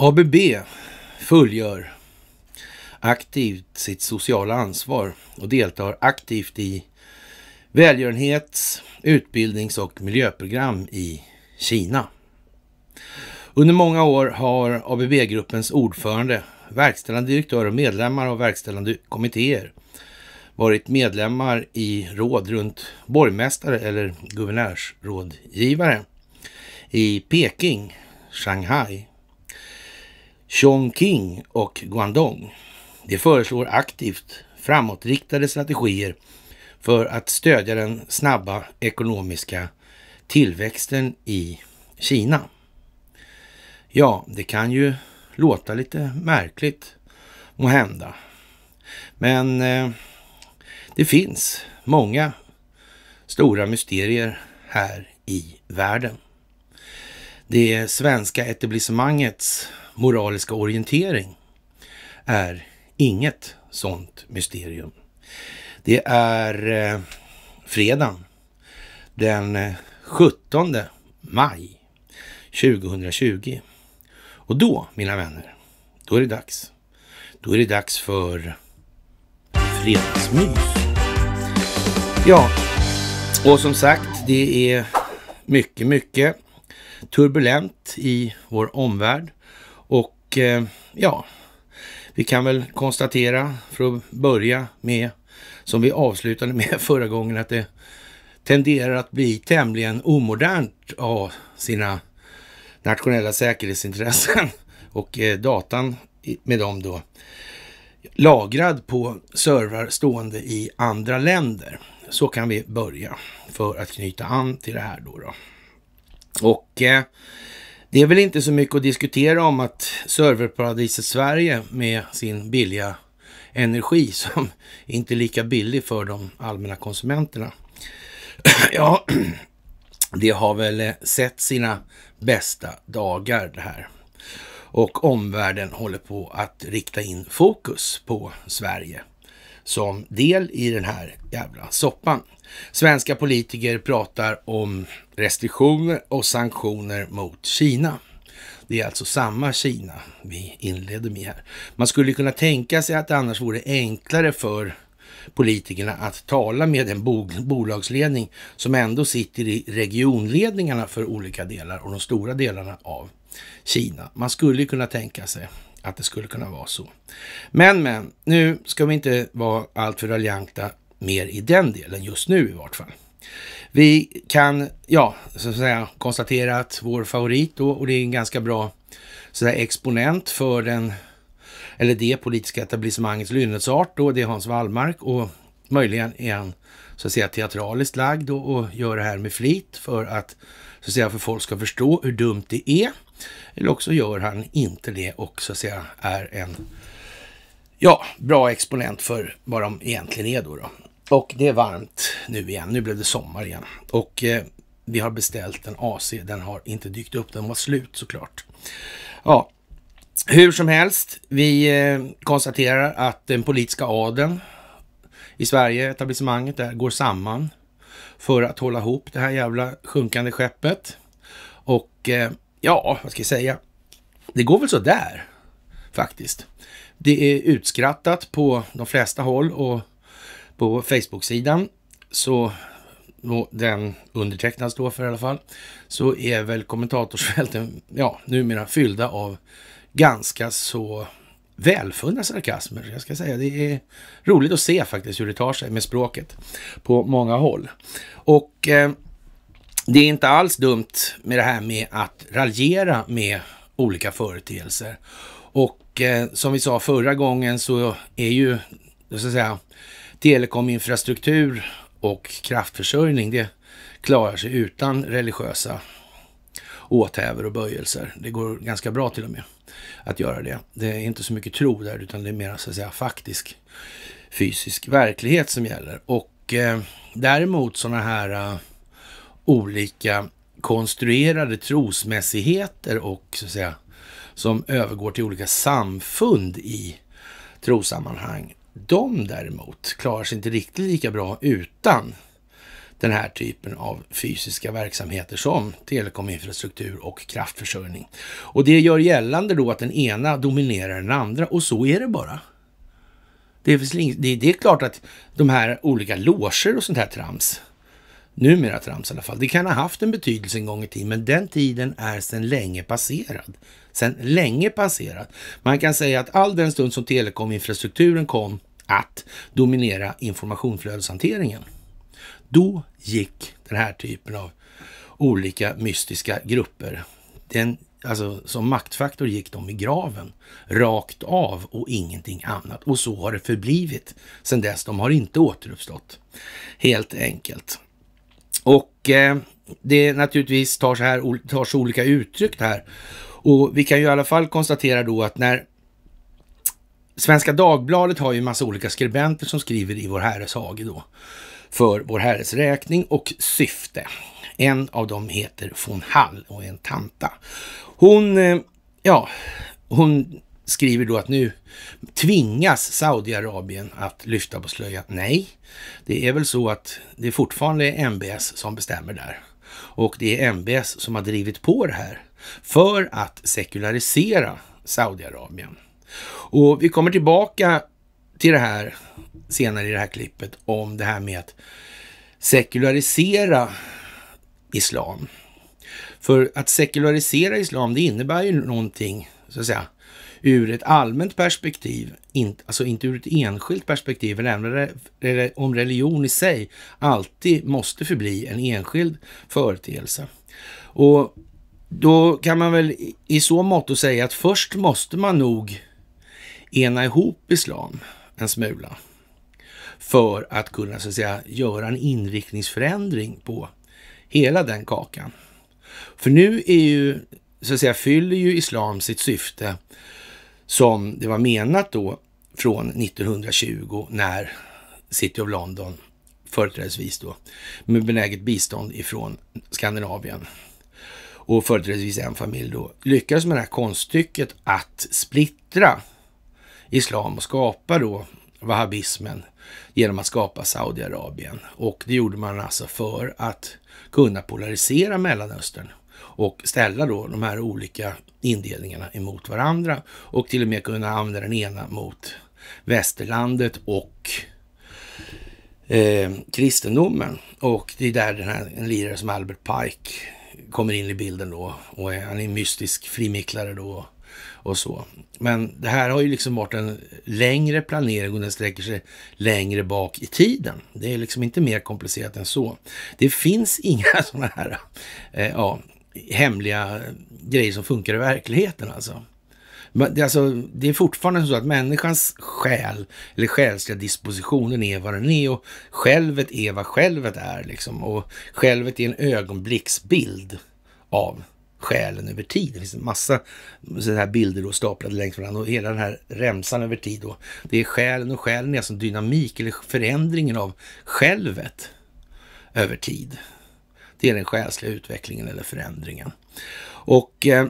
ABB fullgör aktivt sitt sociala ansvar och deltar aktivt i välgörenhets-, utbildnings och miljöprogram i Kina. Under många år har ABB-gruppens ordförande, verkställande direktör och medlemmar av verkställande kommittéer varit medlemmar i råd runt borgmästare eller guvernörsrådgivare i Peking, Shanghai, Chongqing och Guangdong. Det föreslår aktivt framåtriktade strategier för att stödja den snabba ekonomiska tillväxten i Kina. Ja, det kan ju låta lite märkligt må hända. Men eh, det finns många stora mysterier här i världen det svenska etablissemangets moraliska orientering är inget sånt mysterium. Det är eh, fredagen den 17 eh, maj 2020. Och då, mina vänner, då är det dags. Då är det dags för fredagsmys. Ja, och som sagt, det är mycket, mycket turbulent i vår omvärld. Och eh, ja, vi kan väl konstatera för att börja med, som vi avslutade med förra gången, att det tenderar att bli tämligen omodernt av sina nationella säkerhetsintressen och eh, datan med dem då lagrad på servrar stående i andra länder. Så kan vi börja för att knyta an till det här då. då. Och eh, det är väl inte så mycket att diskutera om att serverparadiset Sverige med sin billiga energi som inte är lika billig för de allmänna konsumenterna. ja, det har väl eh, sett sina bästa dagar det här. Och omvärlden håller på att rikta in fokus på Sverige som del i den här jävla soppan. Svenska politiker pratar om restriktioner och sanktioner mot Kina. Det är alltså samma Kina vi inleder med här. Man skulle kunna tänka sig att det annars vore enklare för politikerna att tala med en bolagsledning som ändå sitter i regionledningarna för olika delar och de stora delarna av Kina. Man skulle kunna tänka sig att det skulle kunna vara så. Men, men, nu ska vi inte vara alltför raljanta mer i den delen, just nu i vart fall. Vi kan, ja, så att säga, konstatera att vår favorit då, och det är en ganska bra så där, exponent för den, eller det politiska etablissemangets lynnesart då, det är Hans Wallmark och möjligen är han så att säga teatraliskt lagd och, och gör det här med flit för att så att säga för folk ska förstå hur dumt det är eller också gör han inte det och så att säga är en ja, bra exponent för vad de egentligen är då, då. Och det är varmt nu igen. Nu blev det sommar igen. Och eh, vi har beställt en AC. Den har inte dykt upp. Den var slut såklart. Ja, hur som helst. Vi eh, konstaterar att den politiska adeln i Sverige, etablissemanget där, går samman för att hålla ihop det här jävla sjunkande skeppet. Och eh, ja, vad ska jag säga? Det går väl så där faktiskt. Det är utskrattat på de flesta håll och på Facebook-sidan så den undertecknas då för i alla fall, så är väl kommentatorsfälten ja, numera fyllda av ganska så välfunna sarkasmer. Jag ska säga det är roligt att se faktiskt hur det tar sig med språket på många håll. Och eh, det är inte alls dumt med det här med att raljera med olika företeelser. Och eh, som vi sa förra gången så är ju, så att säga, telekominfrastruktur och kraftförsörjning, det klarar sig utan religiösa åthävor och böjelser. Det går ganska bra till och med att göra det. Det är inte så mycket tro där, utan det är mer så att säga faktisk fysisk verklighet som gäller. Och eh, däremot sådana här eh, olika konstruerade trosmässigheter och så att säga, som övergår till olika samfund i trosammanhang. De däremot klarar sig inte riktigt lika bra utan den här typen av fysiska verksamheter som telekominfrastruktur och kraftförsörjning. Och det gör gällande då att den ena dominerar den andra och så är det bara. Det är, det är klart att de här olika loger och sånt här trams, Numera trams i alla fall. Det kan ha haft en betydelse en gång i tiden, men den tiden är sedan länge passerad. Sedan länge passerad. Man kan säga att all den stund som telekominfrastrukturen kom att dominera informationsflödeshanteringen, då gick den här typen av olika mystiska grupper, den, alltså som maktfaktor gick de i graven, rakt av och ingenting annat. Och så har det förblivit sedan dess. De har inte återuppstått, helt enkelt. Och eh, det naturligtvis tar, så här, tar sig olika uttryck här. Och vi kan ju i alla fall konstatera då att när Svenska Dagbladet har ju massa olika skribenter som skriver i Vår Herres hage då för Vår Herres räkning och syfte. En av dem heter von Hall och är en tanta. Hon, eh, ja, hon skriver då att nu tvingas Saudiarabien att lyfta på slöjan. Nej, det är väl så att det fortfarande är MBS som bestämmer där. Och det är MBS som har drivit på det här för att sekularisera Saudiarabien. Och vi kommer tillbaka till det här senare i det här klippet om det här med att sekularisera islam. För att sekularisera islam, det innebär ju någonting, så att säga, ur ett allmänt perspektiv, inte, alltså inte ur ett enskilt perspektiv, men även om religion i sig alltid måste förbli en enskild företeelse. Och då kan man väl i så mått att säga att först måste man nog ena ihop islam en smula för att kunna så att säga göra en inriktningsförändring på hela den kakan. För nu är ju, så att säga, fyller ju islam sitt syfte som det var menat då från 1920 när City of London företrädesvis då med benäget bistånd ifrån Skandinavien och företrädesvis en familj då lyckades med det här konststycket att splittra islam och skapa då wahhabismen genom att skapa Saudiarabien. Och det gjorde man alltså för att kunna polarisera Mellanöstern och ställa då de här olika indelningarna emot varandra och till och med kunna använda den ena mot västerlandet och eh, kristendomen. Och det är där den här en lirare som Albert Pike kommer in i bilden då och är, han är en mystisk frimicklare då och så. Men det här har ju liksom varit en längre planering och den sträcker sig längre bak i tiden. Det är liksom inte mer komplicerat än så. Det finns inga sådana här eh, ja, hemliga grejer som funkar i verkligheten alltså. Men det, alltså, det är fortfarande så att människans själ, eller själsliga dispositionen är vad den är och självet är vad självet är. Liksom. Och självet är en ögonblicksbild av själen över tid. Det finns en massa sådana här bilder då staplade längs varandra och hela den här remsan över tid då. Det är själen och själen är alltså dynamik eller förändringen av självet över tid. Det är den själsliga utvecklingen eller förändringen. Och eh,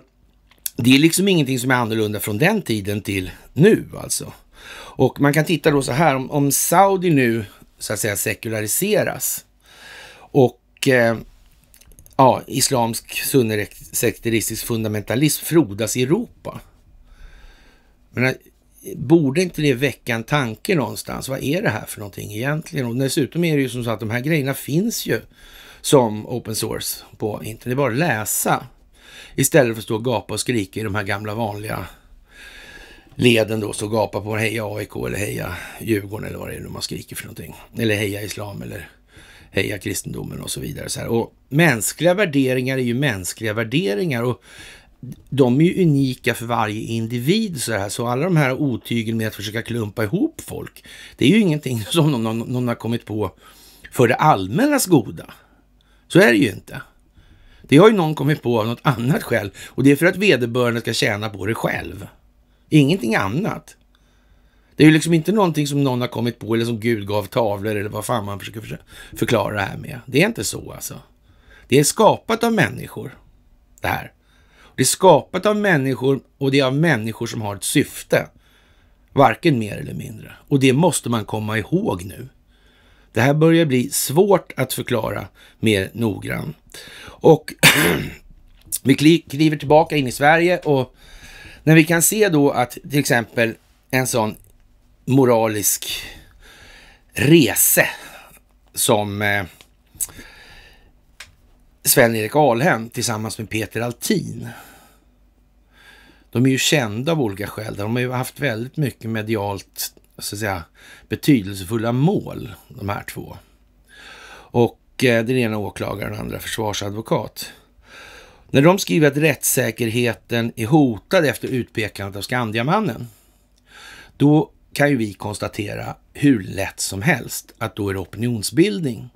det är liksom ingenting som är annorlunda från den tiden till nu alltså. Och man kan titta då så här, om, om Saudi nu så att säga sekulariseras och eh, ja, islamsk sunnisekteristisk fundamentalism frodas i Europa. Men eh, borde inte det väcka en tanke någonstans? Vad är det här för någonting egentligen? Och dessutom är det ju som så att de här grejerna finns ju som open source på internet. Det är bara att läsa Istället för att stå och gapa och skrika i de här gamla vanliga leden då, så gapa på heja AIK eller heja Djurgården eller vad det är man skriker för någonting. Eller heja islam eller heja kristendomen och så vidare. Så här. Och mänskliga värderingar är ju mänskliga värderingar och de är ju unika för varje individ. Så, här. så alla de här otygen med att försöka klumpa ihop folk, det är ju ingenting som någon, någon har kommit på för det allmännas goda. Så är det ju inte. Det har ju någon kommit på av något annat skäl och det är för att vederbörande ska tjäna på det själv. Ingenting annat. Det är ju liksom inte någonting som någon har kommit på eller som Gud gav tavlor eller vad fan man försöker förklara det här med. Det är inte så alltså. Det är skapat av människor, det här. Det är skapat av människor och det är av människor som har ett syfte. Varken mer eller mindre. Och det måste man komma ihåg nu. Det här börjar bli svårt att förklara mer noggrant. Och vi kliver tillbaka in i Sverige och när vi kan se då att till exempel en sån moralisk rese som eh, Sven-Erik Alhem tillsammans med Peter Altin. De är ju kända av olika skäl. De har ju haft väldigt mycket medialt så att säga, betydelsefulla mål, de här två. Och eh, den ena åklagaren och den andra försvarsadvokat. När de skriver att rättssäkerheten är hotad efter utpekandet av Skandiamannen, då kan ju vi konstatera hur lätt som helst att då är det opinionsbildning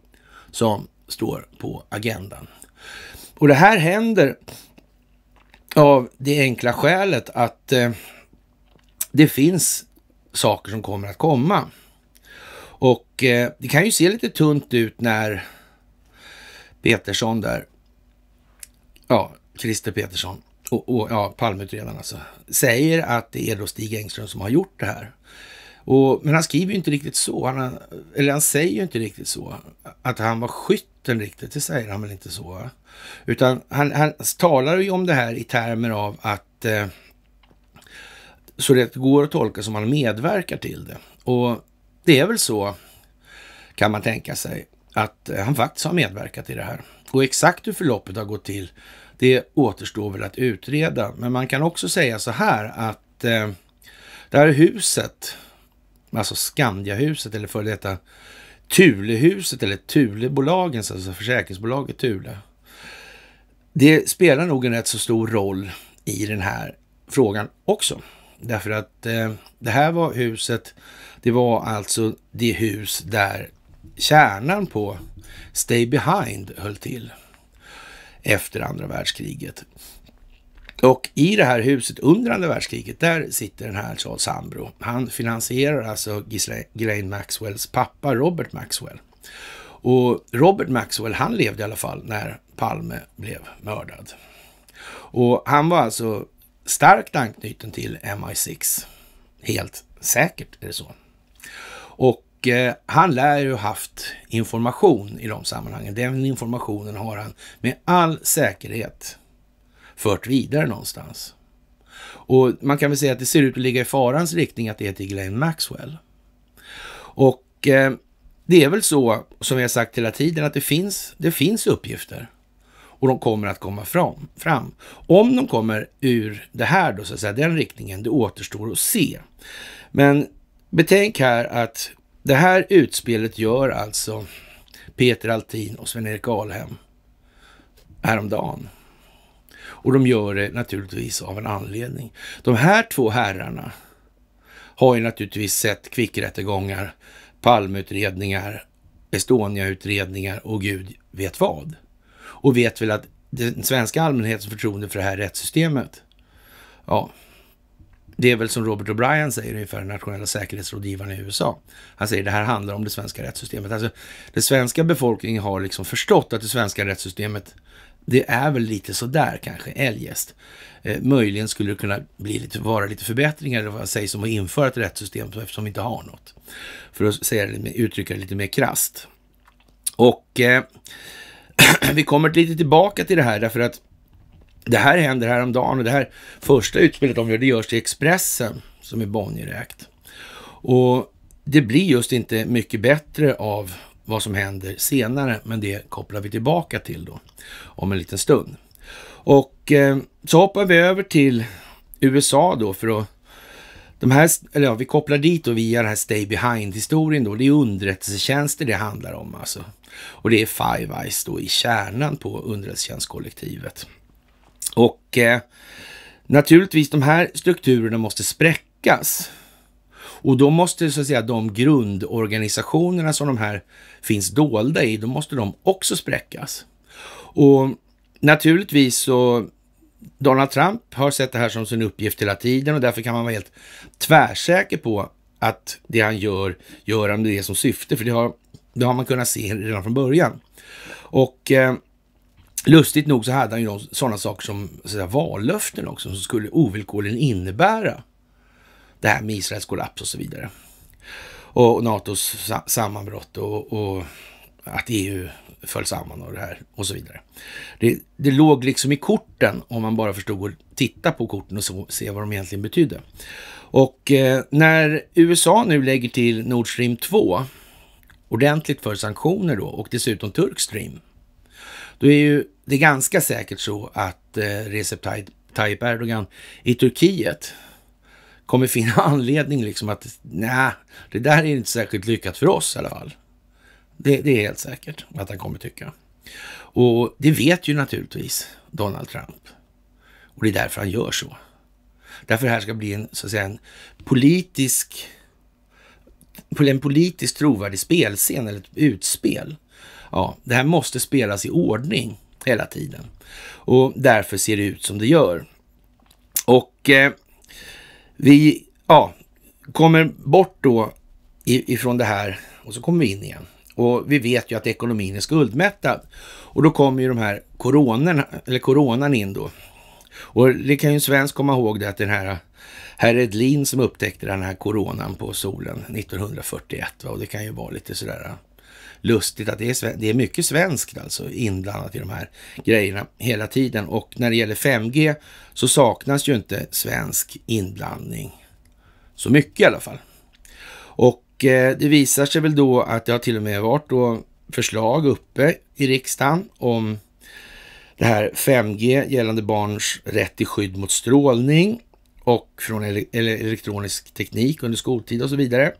som står på agendan. Och det här händer av det enkla skälet att eh, det finns saker som kommer att komma. Och eh, det kan ju se lite tunt ut när Petersson där, ja, Christer Petersson och, och ja, Palmeutredaren alltså, säger att det är då Stig Engström som har gjort det här. Och, men han skriver ju inte riktigt så, han, eller han säger ju inte riktigt så, att han var skytten riktigt, det säger han väl inte så. Utan han, han talar ju om det här i termer av att eh, så det går att tolka som han medverkar till det. Och det är väl så, kan man tänka sig, att eh, han faktiskt har medverkat i det här. Och exakt hur förloppet har gått till, det återstår väl att utreda. Men man kan också säga så här att eh, det här huset, alltså Skandiahuset eller för detta Thulehuset eller Tulebolagens, alltså försäkringsbolaget Thule. Det spelar nog en rätt så stor roll i den här frågan också. Därför att eh, det här var huset, det var alltså det hus där kärnan på Stay Behind höll till efter andra världskriget. Och i det här huset under andra världskriget, där sitter den här Charles Sambro. Han finansierar alltså Ghislaine Maxwells pappa Robert Maxwell. Och Robert Maxwell, han levde i alla fall när Palme blev mördad. Och han var alltså starkt anknyten till MI6. Helt säkert är det så. Och eh, han lär ju haft information i de sammanhangen. Den informationen har han med all säkerhet fört vidare någonstans. Och man kan väl säga att det ser ut att ligga i farans riktning att det är till Glenn Maxwell. Och eh, det är väl så, som jag sagt hela tiden, att det finns, det finns uppgifter och de kommer att komma fram. fram. Om de kommer ur det här då, så att säga, den riktningen, det återstår att se. Men betänk här att det här utspelet gör alltså Peter Altin och Sven-Erik Alhem häromdagen. Och de gör det naturligtvis av en anledning. De här två herrarna har ju naturligtvis sett kvickrättegångar, palmutredningar, Estonia-utredningar och gud vet vad och vet väl att den svenska allmänhetens förtroende för det här rättssystemet, ja, det är väl som Robert O'Brien säger ungefär, den nationella säkerhetsrådgivaren i USA. Han säger det här handlar om det svenska rättssystemet. Alltså, den svenska befolkningen har liksom förstått att det svenska rättssystemet, det är väl lite sådär kanske eljest. Eh, möjligen skulle det kunna bli lite, vara lite förbättringar, eller vad sägs om att införa ett rättssystem eftersom vi inte har något. För att säga det, uttrycka det lite mer krast. Och eh, vi kommer lite tillbaka till det här därför att det här händer häromdagen och det här första utspelet de gör, det görs i Expressen som är Bonnierägt. Och det blir just inte mycket bättre av vad som händer senare, men det kopplar vi tillbaka till då om en liten stund. Och eh, så hoppar vi över till USA då för att de här, eller ja, vi kopplar dit och via den här Stay Behind-historien då. Det är underrättelsetjänster det handlar om alltså. Och det är Five Eyes då i kärnan på underrättelsetjänstkollektivet. Och eh, naturligtvis, de här strukturerna måste spräckas. Och då måste så att säga de grundorganisationerna som de här finns dolda i, då måste de också spräckas. Och naturligtvis så Donald Trump har sett det här som sin uppgift hela tiden och därför kan man vara helt tvärsäker på att det han gör, gör han det som syfte. För det har det har man kunnat se redan från början. Och eh, lustigt nog så hade han ju sådana saker som så vallöften också, som skulle ovillkorligen innebära det här med Israels kollaps och så vidare. Och NATOs sa sammanbrott och, och, att EU föll samman och det här och så vidare. Det, det låg liksom i korten om man bara förstod att titta på korten och så, se vad de egentligen betydde. Och eh, när USA nu lägger till Nord Stream 2 ordentligt för sanktioner då och dessutom Turkstream. Då är ju det är ganska säkert så att eh, Recep Tayyip Erdogan i Turkiet kommer finna anledning liksom att nej, det där är inte särskilt lyckat för oss i alla fall. Det, det är helt säkert att han kommer tycka. Och det vet ju naturligtvis Donald Trump. Och det är därför han gör så. Därför det här ska bli en, så att säga, en politisk en politiskt trovärdig spelscen eller ett utspel. Ja, det här måste spelas i ordning hela tiden och därför ser det ut som det gör. Och eh, vi ja, kommer bort då ifrån det här och så kommer vi in igen. Och vi vet ju att ekonomin är skuldmättad och då kommer ju de här coronorna, eller coronan in då och det kan ju en svensk komma ihåg det att den här herr Edlin som upptäckte den här coronan på solen 1941. Va? Och det kan ju vara lite sådär äh, lustigt att det är, det är mycket svenskt alltså inblandat i de här grejerna hela tiden. Och när det gäller 5G så saknas ju inte svensk inblandning så mycket i alla fall. Och eh, det visar sig väl då att det har till och med varit då förslag uppe i riksdagen om det här 5G gällande barns rätt till skydd mot strålning och från ele elektronisk teknik under skoltid och så vidare.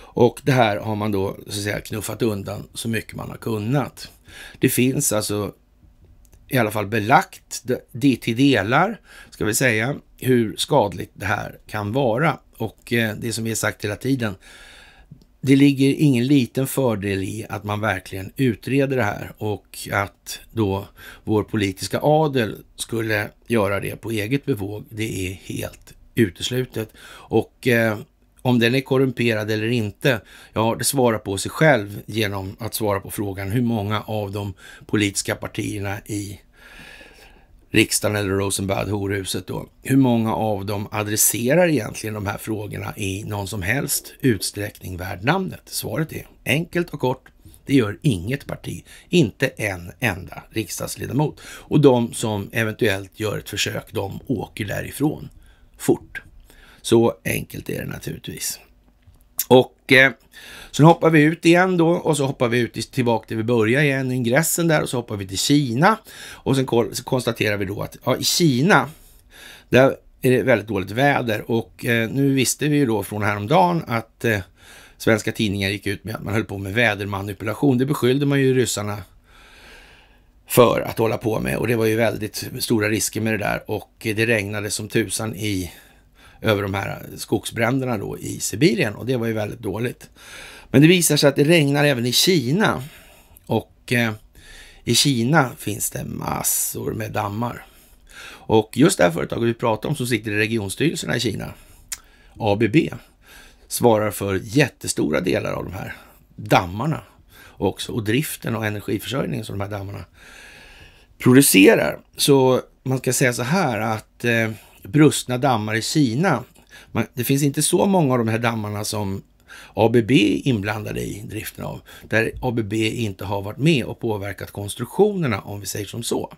Och det här har man då så att säga knuffat undan så mycket man har kunnat. Det finns alltså i alla fall belagt det till delar, ska vi säga, hur skadligt det här kan vara. Och eh, det som vi har sagt hela tiden, det ligger ingen liten fördel i att man verkligen utreder det här och att då vår politiska adel skulle göra det på eget bevåg, det är helt uteslutet. Och eh, om den är korrumperad eller inte, ja det svarar på sig själv genom att svara på frågan hur många av de politiska partierna i riksdagen eller Rosenbad, horhuset då. Hur många av dem adresserar egentligen de här frågorna i någon som helst utsträckning värd namnet? Svaret är enkelt och kort. Det gör inget parti, inte en enda riksdagsledamot. Och de som eventuellt gör ett försök, de åker därifrån fort. Så enkelt är det naturligtvis. Och och eh, sen hoppar vi ut igen då och så hoppar vi ut tillbaka till vi började igen, ingressen där och så hoppar vi till Kina. Och sen så konstaterar vi då att ja, i Kina, där är det väldigt dåligt väder och eh, nu visste vi ju då från häromdagen att eh, svenska tidningar gick ut med att man höll på med vädermanipulation. Det beskyllde man ju ryssarna för att hålla på med och det var ju väldigt stora risker med det där och eh, det regnade som tusan i över de här skogsbränderna då i Sibirien och det var ju väldigt dåligt. Men det visar sig att det regnar även i Kina och eh, i Kina finns det massor med dammar. Och just det här företaget vi pratar om som sitter i regionstyrelserna i Kina, ABB, svarar för jättestora delar av de här dammarna också och driften och energiförsörjningen som de här dammarna producerar. Så man ska säga så här att eh, brustna dammar i Kina. Man, det finns inte så många av de här dammarna som ABB är inblandade i driften av, där ABB inte har varit med och påverkat konstruktionerna om vi säger som så.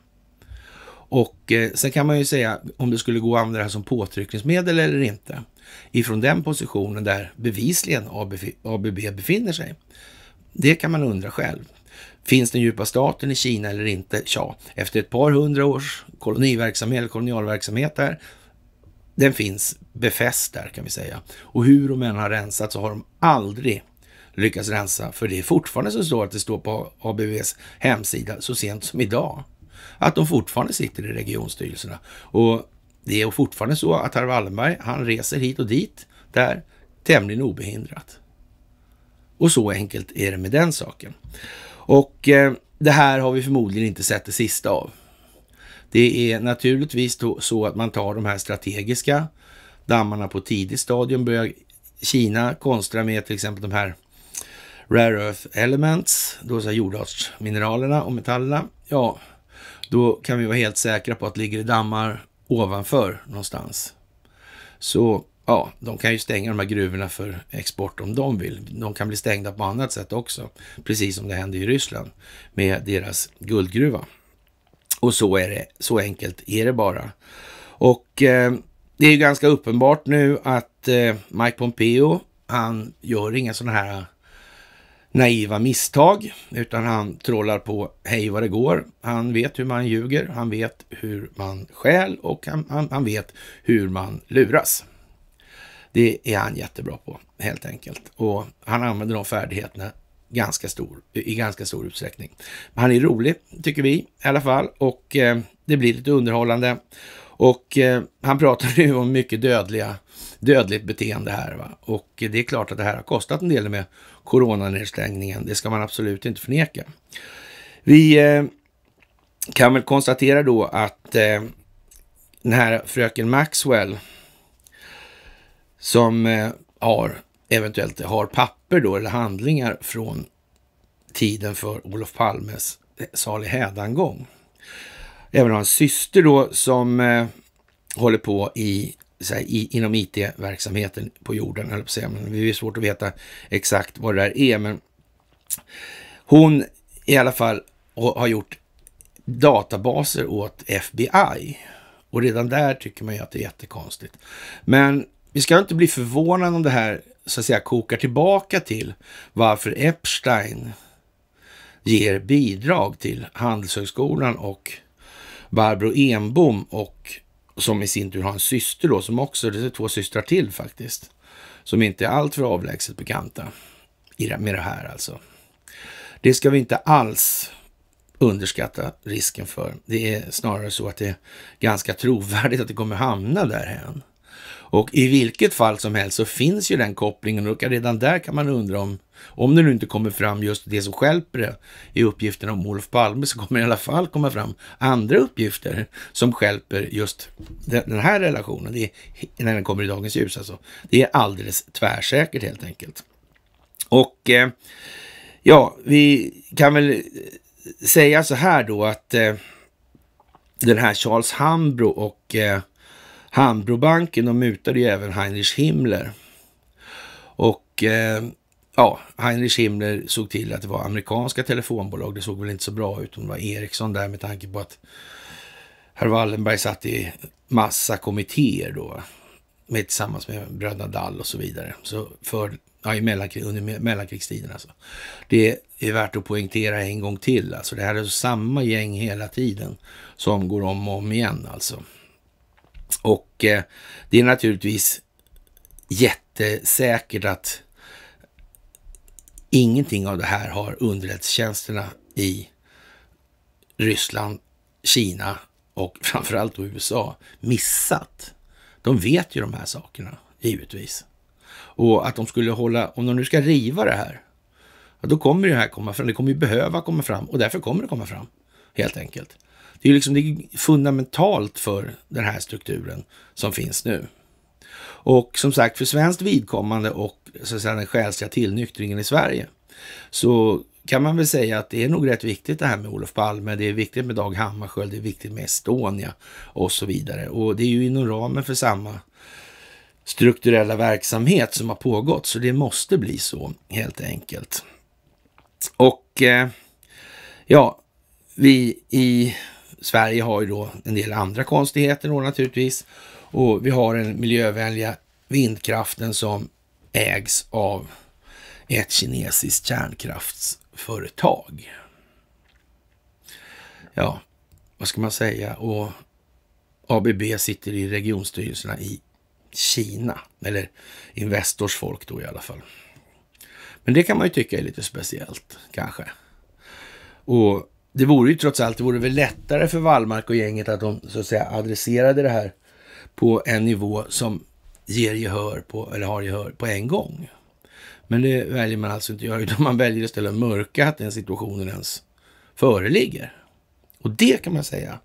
Och eh, sen kan man ju säga om det skulle gå att använda det här som påtryckningsmedel eller inte. Ifrån den positionen där bevisligen ABB, ABB befinner sig. Det kan man undra själv. Finns den djupa staten i Kina eller inte? Ja, efter ett par hundra års koloniverksamhet, kolonialverksamhet där den finns befäst där kan vi säga. Och hur de än har rensat så har de aldrig lyckats rensa, för det är fortfarande så att det står på ABVs hemsida så sent som idag, att de fortfarande sitter i regionstyrelserna. Och det är fortfarande så att herr Wallenberg, han reser hit och dit där tämligen obehindrat. Och så enkelt är det med den saken. Och eh, det här har vi förmodligen inte sett det sista av. Det är naturligtvis så att man tar de här strategiska dammarna på tidigt stadium. Börjar Kina konstra med till exempel de här Rare Earth Elements, då så jordartsmineralerna och metallerna. Ja, då kan vi vara helt säkra på att ligger det dammar ovanför någonstans. Så ja, de kan ju stänga de här gruvorna för export om de vill. De kan bli stängda på annat sätt också, precis som det hände i Ryssland med deras guldgruva. Och så är det, så enkelt är det bara. Och eh, det är ju ganska uppenbart nu att eh, Mike Pompeo, han gör inga sådana här naiva misstag, utan han trollar på hej vad det går. Han vet hur man ljuger, han vet hur man skäl och han, han, han vet hur man luras. Det är han jättebra på helt enkelt. Och han använder de färdigheterna ganska stor, i ganska stor utsträckning. Men han är rolig, tycker vi i alla fall, och eh, det blir lite underhållande. Och eh, han pratar ju om mycket dödliga, dödligt beteende här. Va? Och eh, det är klart att det här har kostat en del med coronanedstängningen. Det ska man absolut inte förneka. Vi eh, kan väl konstatera då att eh, den här fröken Maxwell som eh, har eventuellt har papper papper då, eller handlingar från tiden för Olof Palmes eh, salig hädangång. Även hans syster då som eh, håller på i, här, i inom IT-verksamheten på jorden, eller på sig, men det är svårt att veta exakt vad det där är, men hon i alla fall har gjort databaser åt FBI. Och redan där tycker man ju att det är jättekonstigt. Men vi ska inte bli förvånade om det här så att säga kokar tillbaka till varför Epstein ger bidrag till Handelshögskolan och Barbro Enbom och som i sin tur har en syster då som också, det är två systrar till faktiskt, som inte är alltför avlägset bekanta med det här alltså. Det ska vi inte alls underskatta risken för. Det är snarare så att det är ganska trovärdigt att det kommer hamna därhen. Och i vilket fall som helst så finns ju den kopplingen och redan där kan man undra om, om det nu inte kommer fram just det som skälper det i uppgifterna om Olof Palme så kommer det i alla fall komma fram andra uppgifter som skälper just den här relationen. Det är, när den kommer i dagens ljus alltså. Det är alldeles tvärsäkert helt enkelt. Och eh, ja, vi kan väl säga så här då att eh, den här Charles Hambro och eh, Hambrobanken, de mutade ju även Heinrich Himmler. Och eh, ja, Heinrich Himmler såg till att det var amerikanska telefonbolag. Det såg väl inte så bra ut om det var Ericsson där med tanke på att herr Wallenberg satt i massa kommittéer då med, tillsammans med bröderna Dall och så vidare. Så för, ja, i mellankrig, under mellankrigstiden alltså. Det är värt att poängtera en gång till alltså. Det här är samma gäng hela tiden som går om och om igen alltså. Och eh, det är naturligtvis jättesäkert att ingenting av det här har underrättelsetjänsterna i Ryssland, Kina och framförallt då USA missat. De vet ju de här sakerna, givetvis. Och att de skulle hålla, om de nu ska riva det här, då kommer det här komma fram. Det kommer ju behöva komma fram och därför kommer det komma fram, helt enkelt. Det är liksom det är fundamentalt för den här strukturen som finns nu. Och som sagt, för svenskt vidkommande och så att säga, den själsliga tillnyktringen i Sverige så kan man väl säga att det är nog rätt viktigt det här med Olof Palme, det är viktigt med Dag Hammarskjöld, det är viktigt med Estonia och så vidare. Och det är ju inom ramen för samma strukturella verksamhet som har pågått, så det måste bli så helt enkelt. Och eh, ja, vi i Sverige har ju då en del andra konstigheter då naturligtvis. Och vi har den miljövänliga vindkraften som ägs av ett kinesiskt kärnkraftsföretag. Ja, vad ska man säga? Och ABB sitter i regionstyrelserna i Kina, eller Investors folk då i alla fall. Men det kan man ju tycka är lite speciellt kanske. Och det vore ju trots allt, det vore väl lättare för Wallmark och gänget att de så att säga adresserade det här på en nivå som ger gehör på, eller har gehör på en gång. Men det väljer man alltså inte att göra, utan man väljer istället att mörka att den situationen ens föreligger. Och det kan man säga,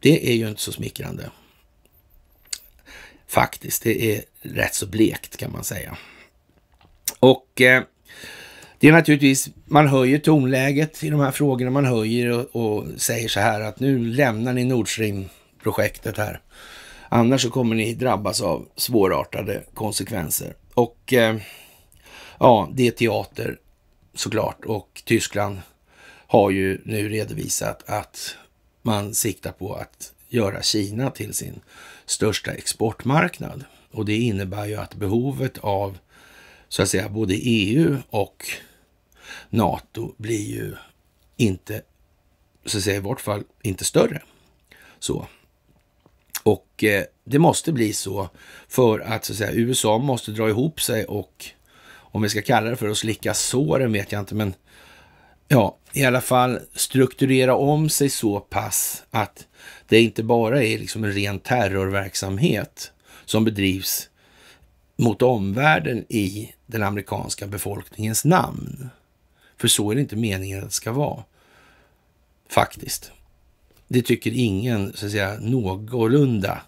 det är ju inte så smickrande. Faktiskt, det är rätt så blekt kan man säga. Och eh, det är naturligtvis, man höjer tonläget i de här frågorna. Man höjer och, och säger så här att nu lämnar ni Nord Stream-projektet här. Annars så kommer ni drabbas av svårartade konsekvenser. Och eh, ja, det är teater såklart. Och Tyskland har ju nu redovisat att man siktar på att göra Kina till sin största exportmarknad. Och det innebär ju att behovet av så att säga både EU och NATO blir ju inte, så att säga, i vart fall inte större. Så. Och eh, det måste bli så för att, så att säga, USA måste dra ihop sig och om vi ska kalla det för att slicka såren vet jag inte, men ja, i alla fall strukturera om sig så pass att det inte bara är liksom en ren terrorverksamhet som bedrivs mot omvärlden i den amerikanska befolkningens namn. För så är det inte meningen att det ska vara. Faktiskt. Det tycker ingen, så att säga, någorlunda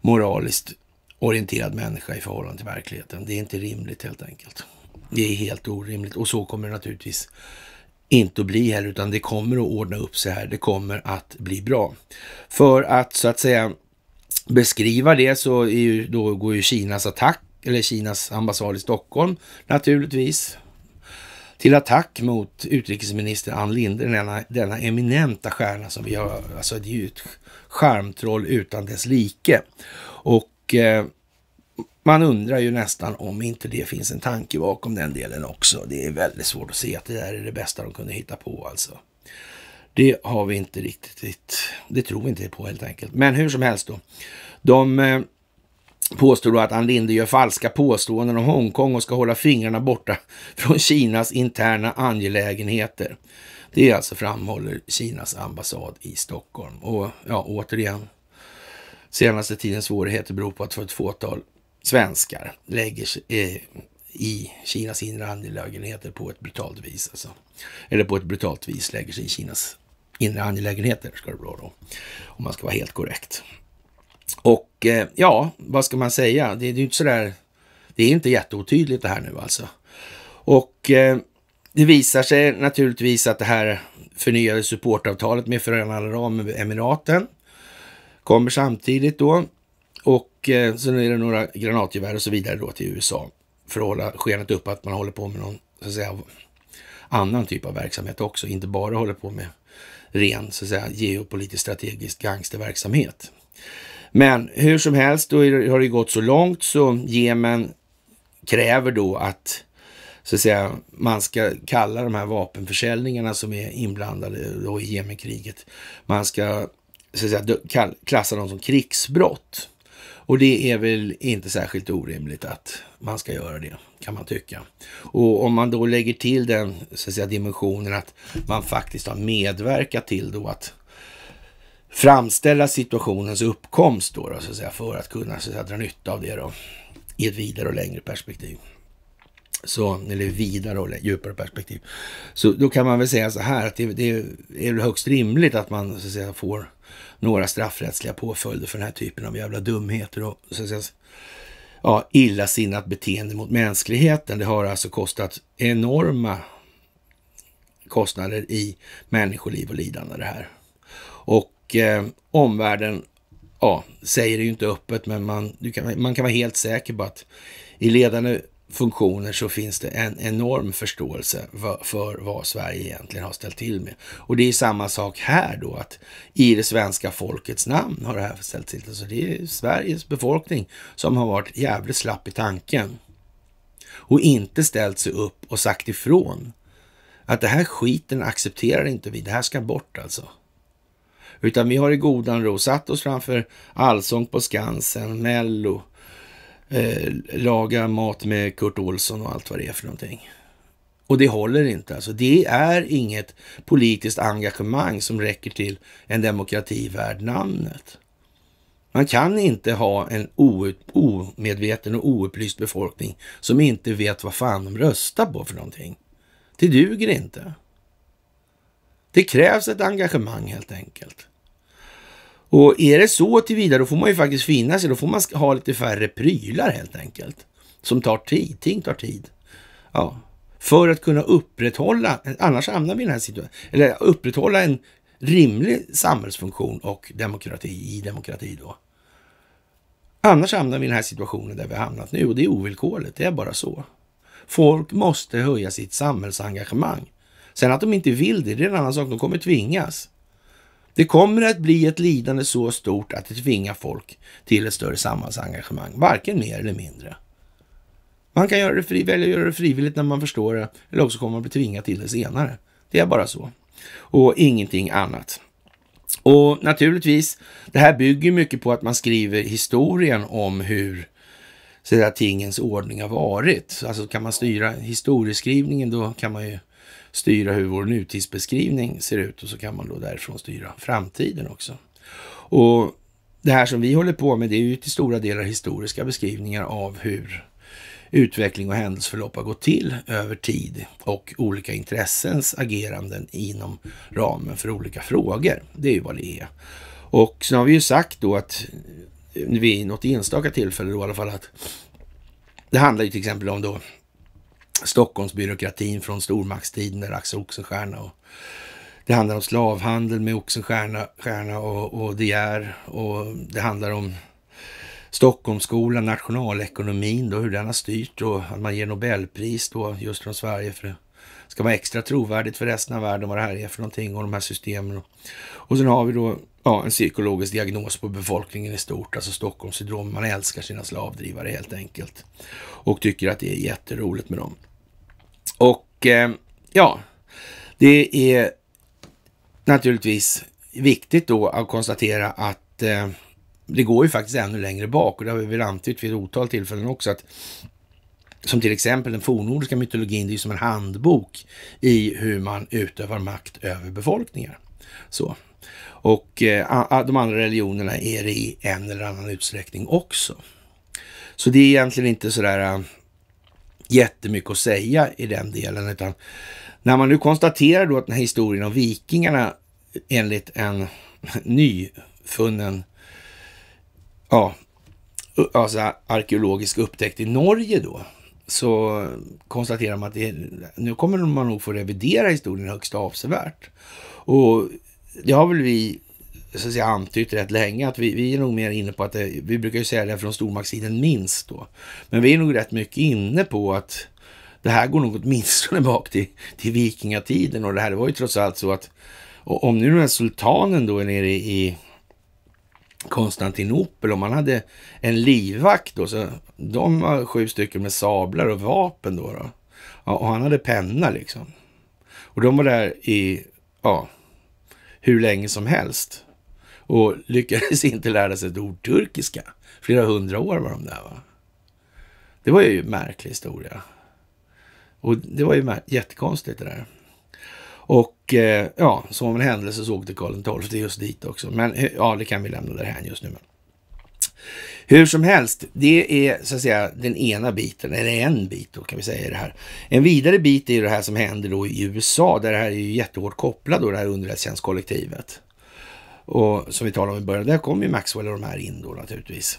moraliskt orienterad människa i förhållande till verkligheten. Det är inte rimligt helt enkelt. Det är helt orimligt och så kommer det naturligtvis inte att bli heller, utan det kommer att ordna upp sig här. Det kommer att bli bra. För att så att säga beskriva det så ju, då går ju Kinas attack, eller Kinas ambassad i Stockholm naturligtvis till attack mot utrikesminister Ann Linde, denna, denna eminenta stjärna som vi har. Alltså det är ju ett skärmtroll utan dess like. Och eh, man undrar ju nästan om inte det finns en tanke bakom den delen också. Det är väldigt svårt att se att det där är det bästa de kunde hitta på alltså. Det har vi inte riktigt, det tror vi inte på helt enkelt. Men hur som helst då. De eh, påstår då att Ann Linde gör falska påståenden om Hongkong och ska hålla fingrarna borta från Kinas interna angelägenheter. Det är alltså framhåller Kinas ambassad i Stockholm. Och ja, återigen, senaste tidens svårigheter beror på att för ett fåtal svenskar lägger sig eh, i Kinas inre angelägenheter på ett brutalt vis. Alltså. Eller på ett brutalt vis lägger sig i Kinas inre angelägenheter, ska det vara då. Om man ska vara helt korrekt. Och eh, ja, vad ska man säga? Det, det är inte sådär, det är inte jätteotydligt det här nu alltså. Och eh, det visar sig naturligtvis att det här förnyade supportavtalet med Förenade Arabemiraten kommer samtidigt då. Och eh, så är det några granatgevär och så vidare då till USA för att hålla skenet upp att man håller på med någon så att säga, annan typ av verksamhet också, inte bara håller på med ren så att säga, geopolitisk strategisk gangsterverksamhet. Men hur som helst, då har det gått så långt så Jemen kräver då att så att säga, man ska kalla de här vapenförsäljningarna som är inblandade då i Jemenkriget, man ska så att säga, klassa dem som krigsbrott. Och det är väl inte särskilt orimligt att man ska göra det, kan man tycka. Och om man då lägger till den så att säga, dimensionen att man faktiskt har medverkat till då att framställa situationens uppkomst då, då så att säga, för att kunna så att säga, dra nytta av det då, i ett vidare och längre perspektiv. Så, eller vidare och djupare perspektiv. Så då kan man väl säga så här att det, det är högst rimligt att man så att säga, får några straffrättsliga påföljder för den här typen av jävla dumheter och så att säga, ja, illasinnat beteende mot mänskligheten. Det har alltså kostat enorma kostnader i människoliv och lidande det här. Och och eh, omvärlden ja, säger det ju inte öppet, men man, kan, man kan vara helt säker på att i ledande funktioner så finns det en enorm förståelse för, vad Sverige egentligen har ställt till med. Och det är samma sak här då, att i det svenska folkets namn har det här ställt till. Så alltså det är Sveriges befolkning som har varit jävligt slapp i tanken och inte ställt sig upp och sagt ifrån att det här skiten accepterar inte vi, det här ska bort alltså. Utan vi har i godan ro satt oss framför Allsång på Skansen, Mello, eh, laga mat med Kurt Olsson och allt vad det är för någonting. Och det håller inte alltså. Det är inget politiskt engagemang som räcker till en demokrati värd namnet. Man kan inte ha en omedveten och oupplyst befolkning som inte vet vad fan de röstar på för någonting. Det duger inte. Det krävs ett engagemang helt enkelt. Och är det så tillvida, då får man ju faktiskt finna sig. Då får man ha lite färre prylar helt enkelt. Som tar tid. Ting tar tid. Ja. För att kunna upprätthålla, annars hamnar vi i den här situationen, eller upprätthålla en rimlig samhällsfunktion och demokrati i demokrati då. Annars hamnar vi i den här situationen där vi har hamnat nu och det är ovillkorligt, det är bara så. Folk måste höja sitt samhällsengagemang. Sen att de inte vill det, det är en annan sak. De kommer tvingas. Det kommer att bli ett lidande så stort att det tvingar folk till ett större samhällsengagemang. Varken mer eller mindre. Man kan göra det fri, välja att göra det frivilligt när man förstår det, eller också kommer man bli tvingad till det senare. Det är bara så. Och ingenting annat. Och naturligtvis, det här bygger mycket på att man skriver historien om hur så där, tingens ordning har varit. Alltså kan man styra historieskrivningen då kan man ju styra hur vår nutidsbeskrivning ser ut och så kan man då därifrån styra framtiden också. Och det här som vi håller på med det är ju till stora delar historiska beskrivningar av hur utveckling och händelseförlopp har gått till över tid och olika intressens ageranden inom ramen för olika frågor. Det är ju vad det är. Och sen har vi ju sagt då att eh, vid något enstaka tillfälle då i alla fall att det handlar ju till exempel om då Stockholmsbyråkratin från stormaktstiden när Axel Oxenstierna och det handlar om slavhandel med Oxenstierna och, och De Geer och det handlar om Stockholmsskolan, nationalekonomin då, hur den har styrt och att man ger Nobelpris då just från Sverige för det ska vara extra trovärdigt för resten av världen vad det här är för någonting och de här systemen. Och sen har vi då ja, en psykologisk diagnos på befolkningen i stort, alltså Stockholmssyndrom. Man älskar sina slavdrivare helt enkelt och tycker att det är jätteroligt med dem. Och eh, ja, det är naturligtvis viktigt då att konstatera att eh, det går ju faktiskt ännu längre bak och det har vi väl antytt vid ett otal tillfällen också att som till exempel den fornnordiska mytologin, det är ju som en handbok i hur man utövar makt över befolkningar. Så, och eh, de andra religionerna är det i en eller annan utsträckning också. Så det är egentligen inte sådär eh, jättemycket att säga i den delen, utan när man nu konstaterar då att den här historien om vikingarna enligt en nyfunnen ja, alltså arkeologisk upptäckt i Norge då, så konstaterar man att det, nu kommer man nog få revidera historien högst avsevärt. Och det har väl vi så att säga, antytt rätt länge att vi, vi är nog mer inne på att det, vi brukar ju säga det från stormaktstiden minst då. Men vi är nog rätt mycket inne på att det här går nog åtminstone bak till, till vikingatiden och det här var ju trots allt så att om nu den här sultanen då är nere i Konstantinopel, om man hade en livvakt då, så de var sju stycken med sablar och vapen då. då. och han hade penna liksom. Och de var där i, ja, hur länge som helst och lyckades inte lära sig ett ord turkiska. Flera hundra år var de där. Va? Det var ju en märklig historia. Och det var ju jättekonstigt det där. Och eh, ja, som en händelse så åkte Karl XII just dit också. Men eh, ja, det kan vi lämna därhän just nu. Hur som helst, det är så att säga den ena biten, eller en bit då kan vi säga i det här. En vidare bit är det här som händer då i USA, där det här är ju jättehårt kopplat då det här underrättelsetjänstkollektivet. Och som vi talade om i början, där kommer ju Maxwell och de här in då naturligtvis.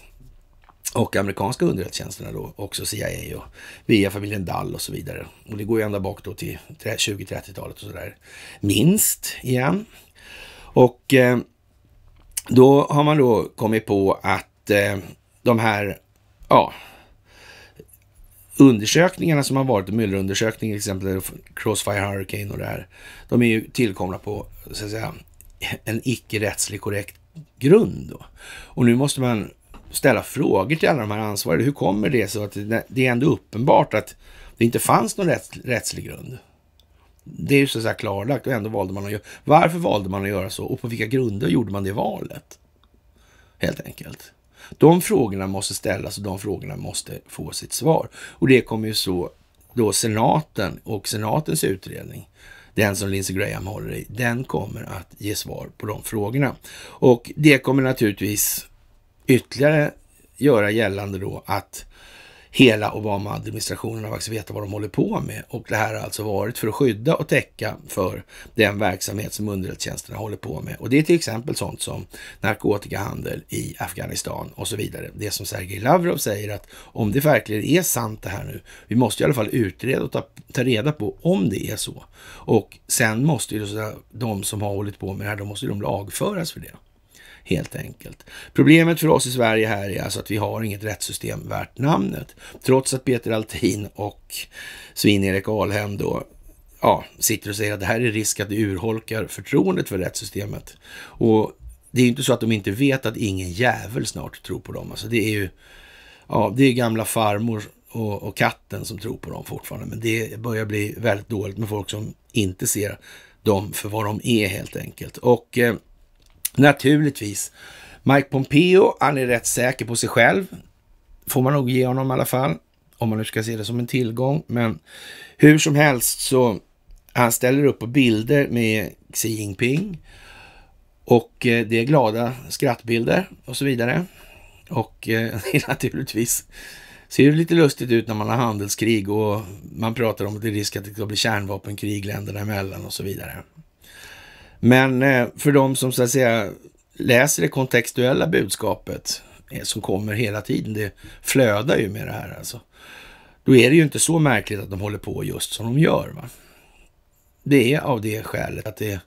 Och amerikanska underrättelsetjänsterna då, också CIA och via familjen Dall och så vidare. Och det går ju ända bak då till 20-30-talet och sådär. Minst igen. Och eh, då har man då kommit på att eh, de här ja, undersökningarna som har varit, Müllerundersökningen till exempel, Crossfire Hurricane och det här, de är ju tillkomna på så att säga, en icke rättslig korrekt grund. Då. Och nu måste man ställa frågor till alla de här ansvariga. Hur kommer det sig att det är ändå uppenbart att det inte fanns någon rätt, rättslig grund? Det är ju så att säga klarlagt och ändå valde man att göra. Varför valde man att göra så och på vilka grunder gjorde man det valet? Helt enkelt. De frågorna måste ställas och de frågorna måste få sitt svar. Och det kommer ju så då senaten och senatens utredning, den som Lindsey Graham håller i, den kommer att ge svar på de frågorna. Och det kommer naturligtvis ytterligare göra gällande då att hela Obama-administrationen har faktiskt vetat vad de håller på med. Och det här har alltså varit för att skydda och täcka för den verksamhet som underrättelsetjänsterna håller på med. Och det är till exempel sånt som narkotikahandel i Afghanistan och så vidare. Det som Sergej Lavrov säger att om det verkligen är sant det här nu, vi måste i alla fall utreda och ta, ta reda på om det är så. Och sen måste ju de som har hållit på med det här, då måste de lagföras för det helt enkelt. Problemet för oss i Sverige här är alltså att vi har inget rättssystem värt namnet. Trots att Peter Altin och Svin-Erik Alhem då ja, sitter och säger att det här är risk att det urholkar förtroendet för rättssystemet. Och det är ju inte så att de inte vet att ingen jävel snart tror på dem. Alltså det är ju ja, det är gamla farmor och, och, katten som tror på dem fortfarande. Men det börjar bli väldigt dåligt med folk som inte ser dem för vad de är helt enkelt. Och eh, Naturligtvis. Mike Pompeo, han är rätt säker på sig själv. Får man nog ge honom i alla fall. Om man nu ska se det som en tillgång. Men hur som helst så han ställer upp på bilder med Xi Jinping. Och eh, det är glada skrattbilder och så vidare. Och eh, det naturligtvis ser det lite lustigt ut när man har handelskrig och man pratar om att det är risk att det ska bli kärnvapenkrig länderna emellan och så vidare. Men eh, för de som så att säga läser det kontextuella budskapet eh, som kommer hela tiden, det flödar ju med det här alltså. Då är det ju inte så märkligt att de håller på just som de gör. Va? Det är av det skälet att det,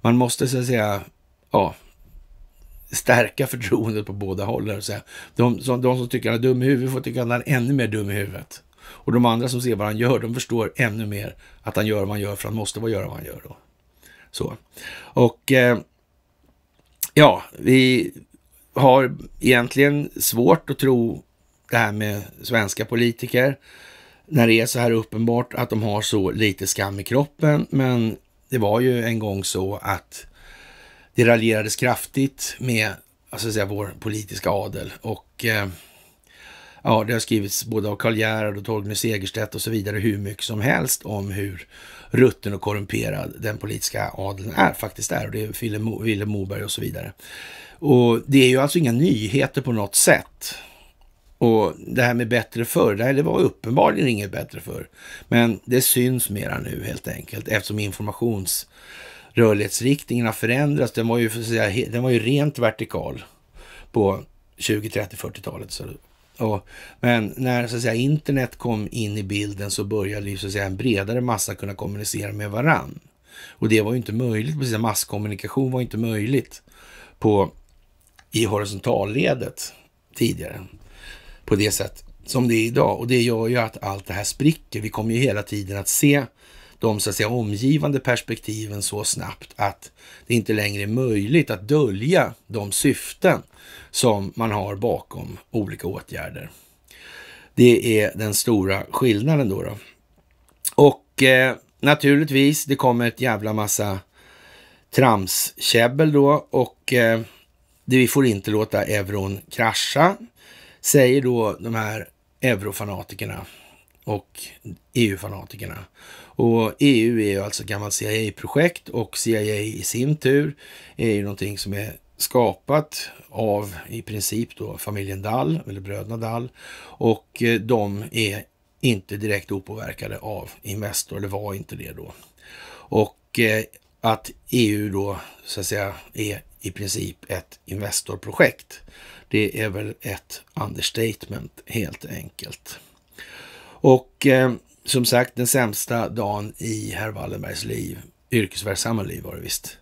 man måste så att säga, ja, stärka förtroendet på båda hållen. de, som, de som tycker att han är dum i huvudet får tycka att han är ännu mer dum i huvudet. Och de andra som ser vad han gör, de förstår ännu mer att han gör vad han gör, för han måste vad göra vad han gör då. Så. Och eh, ja, vi har egentligen svårt att tro det här med svenska politiker när det är så här uppenbart att de har så lite skam i kroppen. Men det var ju en gång så att det raljerades kraftigt med alltså säga, vår politiska adel. Och eh, ja, det har skrivits både av Karl Gerhard och Torgny Segerstedt och så vidare hur mycket som helst om hur rutten och korrumperad den politiska adeln är, faktiskt är. Och det är Ville Moberg och så vidare. Och det är ju alltså inga nyheter på något sätt. Och det här med bättre förr, det var uppenbarligen inget bättre förr. Men det syns mera nu helt enkelt eftersom informationsrörlighetsriktningen har förändrats. Den var ju, för att säga, den var ju rent vertikal på 20, 30, 40-talet. Och, men när så att säga, internet kom in i bilden så började ju, så att säga, en bredare massa kunna kommunicera med varann. Och det var ju inte möjligt, precis masskommunikation var inte möjligt på, i horisontalledet tidigare på det sätt som det är idag. Och det gör ju att allt det här spricker. Vi kommer ju hela tiden att se de så att säga, omgivande perspektiven så snabbt att det inte längre är möjligt att dölja de syften som man har bakom olika åtgärder. Det är den stora skillnaden då. då. Och eh, naturligtvis, det kommer ett jävla massa tramskäbbel då och eh, det, vi får inte låta euron krascha, säger då de här eurofanatikerna och EU-fanatikerna. Och EU är ju alltså ett gammalt CIA-projekt och CIA i sin tur är ju någonting som är skapat av i princip då familjen Dall, eller bröderna Dall. Och eh, de är inte direkt opåverkade av Investor, eller var inte det då. Och eh, att EU då så att säga är i princip ett Investorprojekt. Det är väl ett understatement helt enkelt. Och eh, som sagt, den sämsta dagen i herr Wallenbergs liv, yrkesverksamma liv var det visst.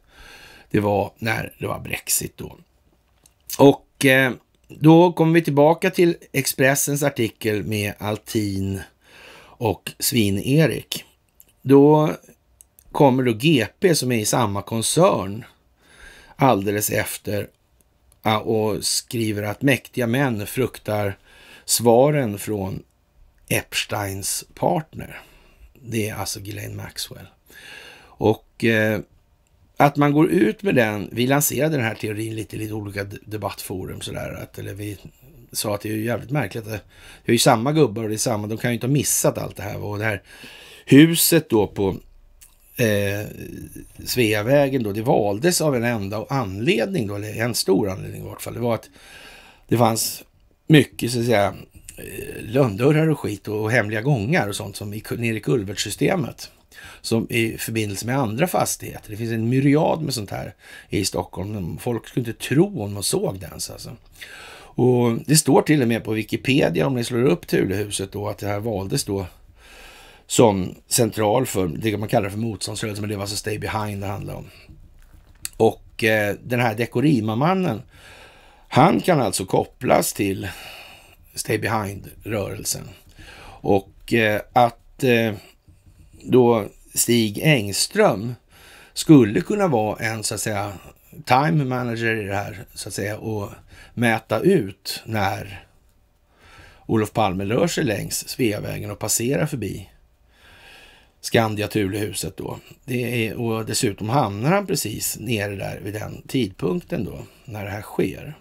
Det var när det var Brexit då. Och eh, då kommer vi tillbaka till Expressens artikel med Altin och Svin-Erik. Då kommer då GP som är i samma koncern alldeles efter och skriver att mäktiga män fruktar svaren från Epsteins partner. Det är alltså Ghislaine Maxwell. Och eh, att man går ut med den, vi lanserade den här teorin lite i lite olika debattforum sådär, att, eller vi sa att det är ju jävligt märkligt, det eh, är ju samma gubbar och det är samma, de kan ju inte ha missat allt det här. Och det här huset då på eh, Sveavägen då, det valdes av en enda anledning då, eller en stor anledning i vart fall, det var att det fanns mycket så att säga eh, lönndörrar och skit och hemliga gångar och sånt som i, nere i kulvertsystemet som i förbindelse med andra fastigheter. Det finns en myriad med sånt här i Stockholm. Folk skulle inte tro om de såg det ens. Alltså. Och det står till och med på Wikipedia, om ni slår upp Tulehuset, då, att det här valdes då som central för det man kallar för motståndsrörelsen, men det var alltså Stay Behind det handlade om. Och eh, den här Dekorima-mannen, han kan alltså kopplas till Stay Behind-rörelsen. Och eh, att eh, då Stig Engström skulle kunna vara en så att säga time manager i det här så att säga och mäta ut när Olof Palme rör sig längs Sveavägen och passerar förbi Skandia Tulehuset då. Det är, och dessutom hamnar han precis nere där vid den tidpunkten då när det här sker.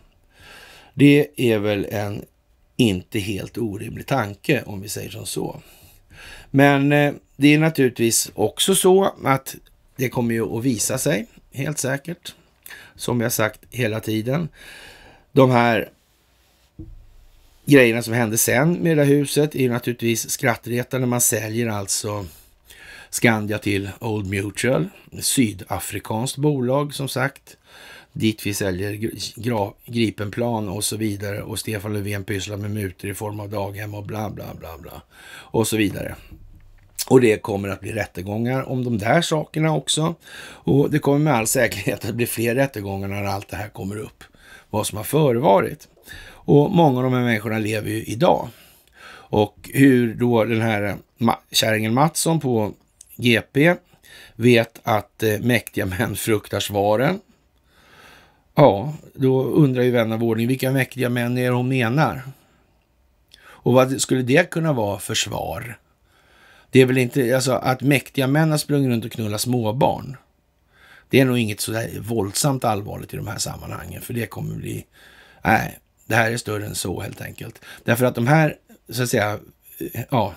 Det är väl en inte helt orimlig tanke om vi säger som så. Men eh, det är naturligtvis också så att det kommer ju att visa sig, helt säkert, som jag sagt hela tiden. De här grejerna som hände sen med det här huset är ju naturligtvis skrattretande. Man säljer alltså Skandia till Old Mutual, Ett sydafrikanskt bolag som sagt dit vi säljer Gripenplan och så vidare och Stefan Löfven pysslar med mutor i form av daghem och bla bla bla bla och så vidare. Och det kommer att bli rättegångar om de där sakerna också. Och det kommer med all säkerhet att bli fler rättegångar när allt det här kommer upp. Vad som har förevarit. Och många av de här människorna lever ju idag. Och hur då den här eh, kärringen Mattsson på GP vet att eh, mäktiga män fruktar svaren Ja, då undrar ju vän av ordning vilka mäktiga män är det hon menar? Och vad skulle det kunna vara för svar? Det är väl inte, alltså att mäktiga män har sprungit runt och knullat småbarn. Det är nog inget sådär våldsamt allvarligt i de här sammanhangen, för det kommer bli, nej, det här är större än så helt enkelt. Därför att de här, så att säga, ja,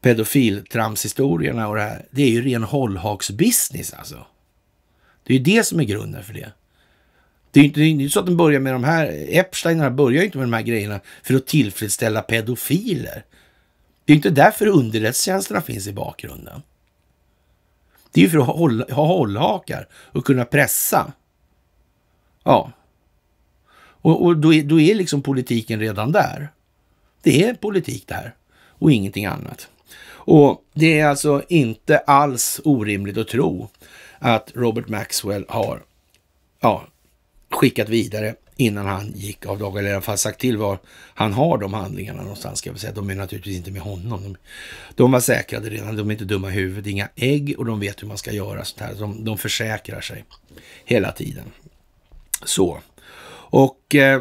pedofiltramshistorierna och det här, det är ju ren hållhaksbusiness alltså. Det är ju det som är grunden för det. Det är ju inte, det är inte så att den börjar med de här, Epstein börjar ju inte med de här grejerna för att tillfredsställa pedofiler. Det är inte därför underrättelsetjänsterna finns i bakgrunden. Det är ju för att ha hållhakar och kunna pressa. Ja. Och, och då, är, då är liksom politiken redan där. Det är politik där och ingenting annat. Och det är alltså inte alls orimligt att tro att Robert Maxwell har ja, skickat vidare innan han gick av dagen, eller i alla fall sagt till var han har de handlingarna någonstans. Ska jag säga. De är naturligtvis inte med honom. De, de var säkrade redan, de är inte dumma i huvudet, inga ägg och de vet hur man ska göra sånt här. De, de försäkrar sig hela tiden. Så. Och eh,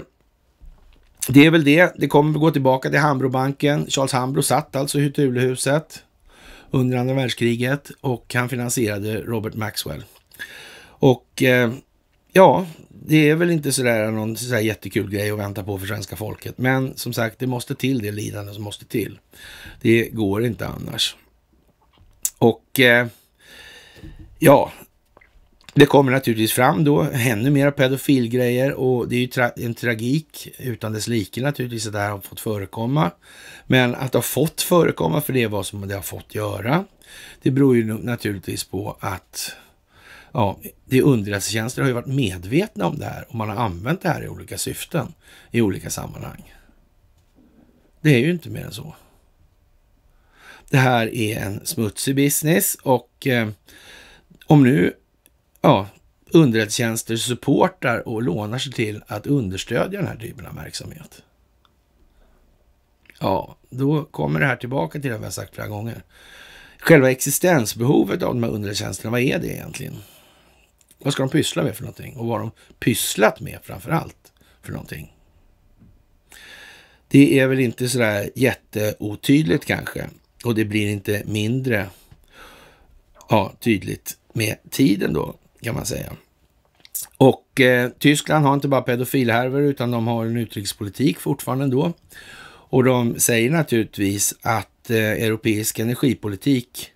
det är väl det. Det kommer att gå tillbaka till Hambrobanken. Charles Hambro satt alltså i Thulehuset under andra världskriget och han finansierade Robert Maxwell. Och eh, ja, det är väl inte sådär någon sådär jättekul grej att vänta på för svenska folket. Men som sagt, det måste till det lidande som måste till. Det går inte annars. Och eh, ja, det kommer naturligtvis fram då ännu mera pedofilgrejer och det är ju tra en tragik utan dess like naturligtvis att det här har fått förekomma. Men att det har fått förekomma, för det är vad som det har fått göra, det beror ju naturligtvis på att Ja, det är underrättelsetjänster har ju varit medvetna om det här och man har använt det här i olika syften i olika sammanhang. Det är ju inte mer än så. Det här är en smutsig business och eh, om nu ja, underrättelsetjänster supportar och lånar sig till att understödja den här typen av verksamhet. Ja, då kommer det här tillbaka till det vi har sagt flera gånger. Själva existensbehovet av de här underrättelsetjänsterna, vad är det egentligen? Vad ska de pyssla med för någonting? Och vad har de pysslat med framför allt för någonting? Det är väl inte sådär jätteotydligt kanske. Och det blir inte mindre ja, tydligt med tiden då, kan man säga. Och eh, Tyskland har inte bara pedofilhärvor utan de har en utrikespolitik fortfarande då. Och de säger naturligtvis att eh, europeisk energipolitik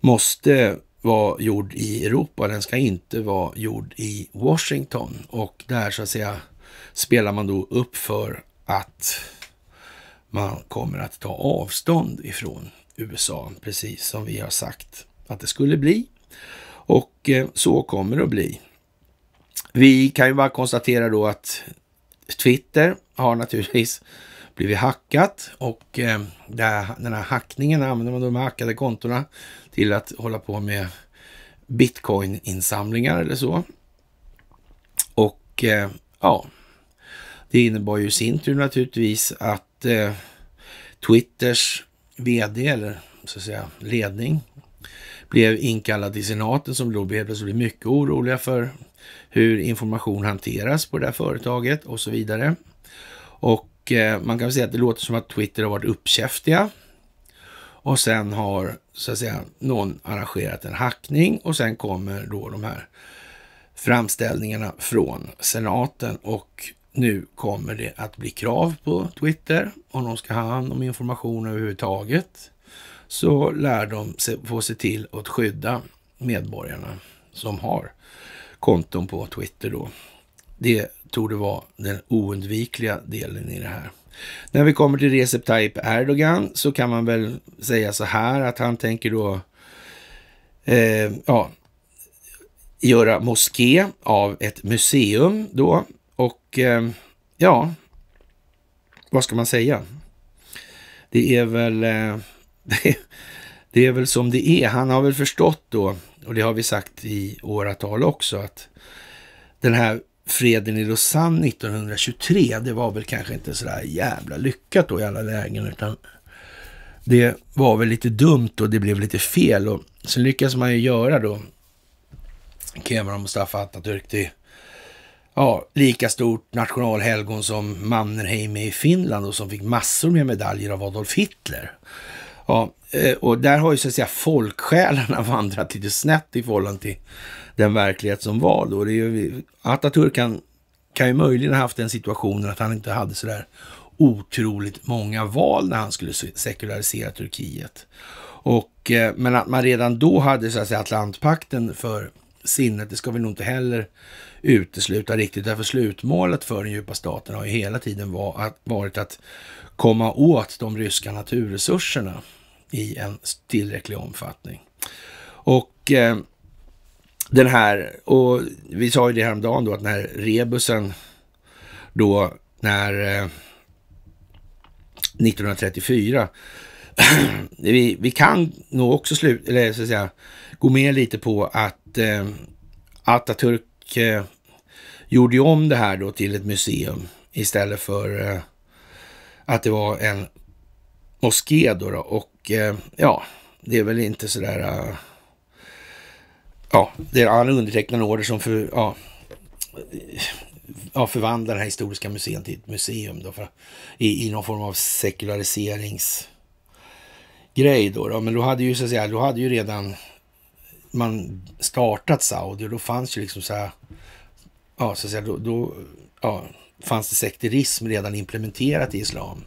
måste vara gjord i Europa, den ska inte vara gjord i Washington. Och där så att säga spelar man då upp för att man kommer att ta avstånd ifrån USA, precis som vi har sagt att det skulle bli. Och eh, så kommer det att bli. Vi kan ju bara konstatera då att Twitter har naturligtvis blivit hackat och eh, den här hackningen använder man de hackade kontona till att hålla på med bitcoin-insamlingar eller så. Och eh, ja, det innebar ju i sin tur naturligtvis att eh, Twitters vd eller så att säga ledning blev inkallad till senaten som då blev plötsligt mycket oroliga för hur information hanteras på det här företaget och så vidare. Och eh, man kan säga att det låter som att Twitter har varit uppkäftiga och sen har så att säga någon arrangerat en hackning och sen kommer då de här framställningarna från senaten och nu kommer det att bli krav på Twitter om de ska ha hand om information överhuvudtaget så lär de få se till att skydda medborgarna som har konton på Twitter då det tror det vara den oundvikliga delen i det här. När vi kommer till Recep Tayyip Erdogan så kan man väl säga så här att han tänker då eh, ja, göra moské av ett museum då och eh, ja, vad ska man säga? Det är väl eh, det, det är väl som det är. Han har väl förstått då, och det har vi sagt i åratal också, att den här freden i Lausanne 1923, det var väl kanske inte sådär jävla lyckat då i alla lägen, utan det var väl lite dumt och det blev lite fel. Och sen lyckades man ju göra då Kemal Mustafa Atatürk till ja, lika stort nationalhelgon som Mannerheim i Finland och som fick massor med medaljer av Adolf Hitler. Ja, eh, och där har ju så att säga folksjälarna vandrat lite snett i förhållande till den verklighet som var då. Det är ju, Atatürk kan, kan ju möjligen ha haft den situationen att han inte hade så där otroligt många val när han skulle sekularisera Turkiet. Och, eh, men att man redan då hade så att säga, Atlantpakten för sinnet, det ska vi nog inte heller utesluta riktigt. Därför slutmålet för den djupa staten har ju hela tiden var, att, varit att komma åt de ryska naturresurserna i en tillräcklig omfattning. Och eh, den här, och vi sa ju det häromdagen då att den här rebusen då när eh, 1934 vi, vi, kan nog också slut, eller så att säga, gå med lite på att eh, Atatürk eh, gjorde ju om det här då till ett museum istället för eh, att det var en moské då. då. Och eh, ja, det är väl inte sådär eh, ja, det är han undertecknar en order som för, ja, ja, förvandlar det här historiska museet till ett museum då, för, i, i någon form av sekulariseringsgrej. Då, då. Men då hade ju så att säga, då hade ju redan man startat Saudi och då fanns ju liksom så här, ja, så att säga, då, då ja, fanns det sekterism redan implementerat i islam.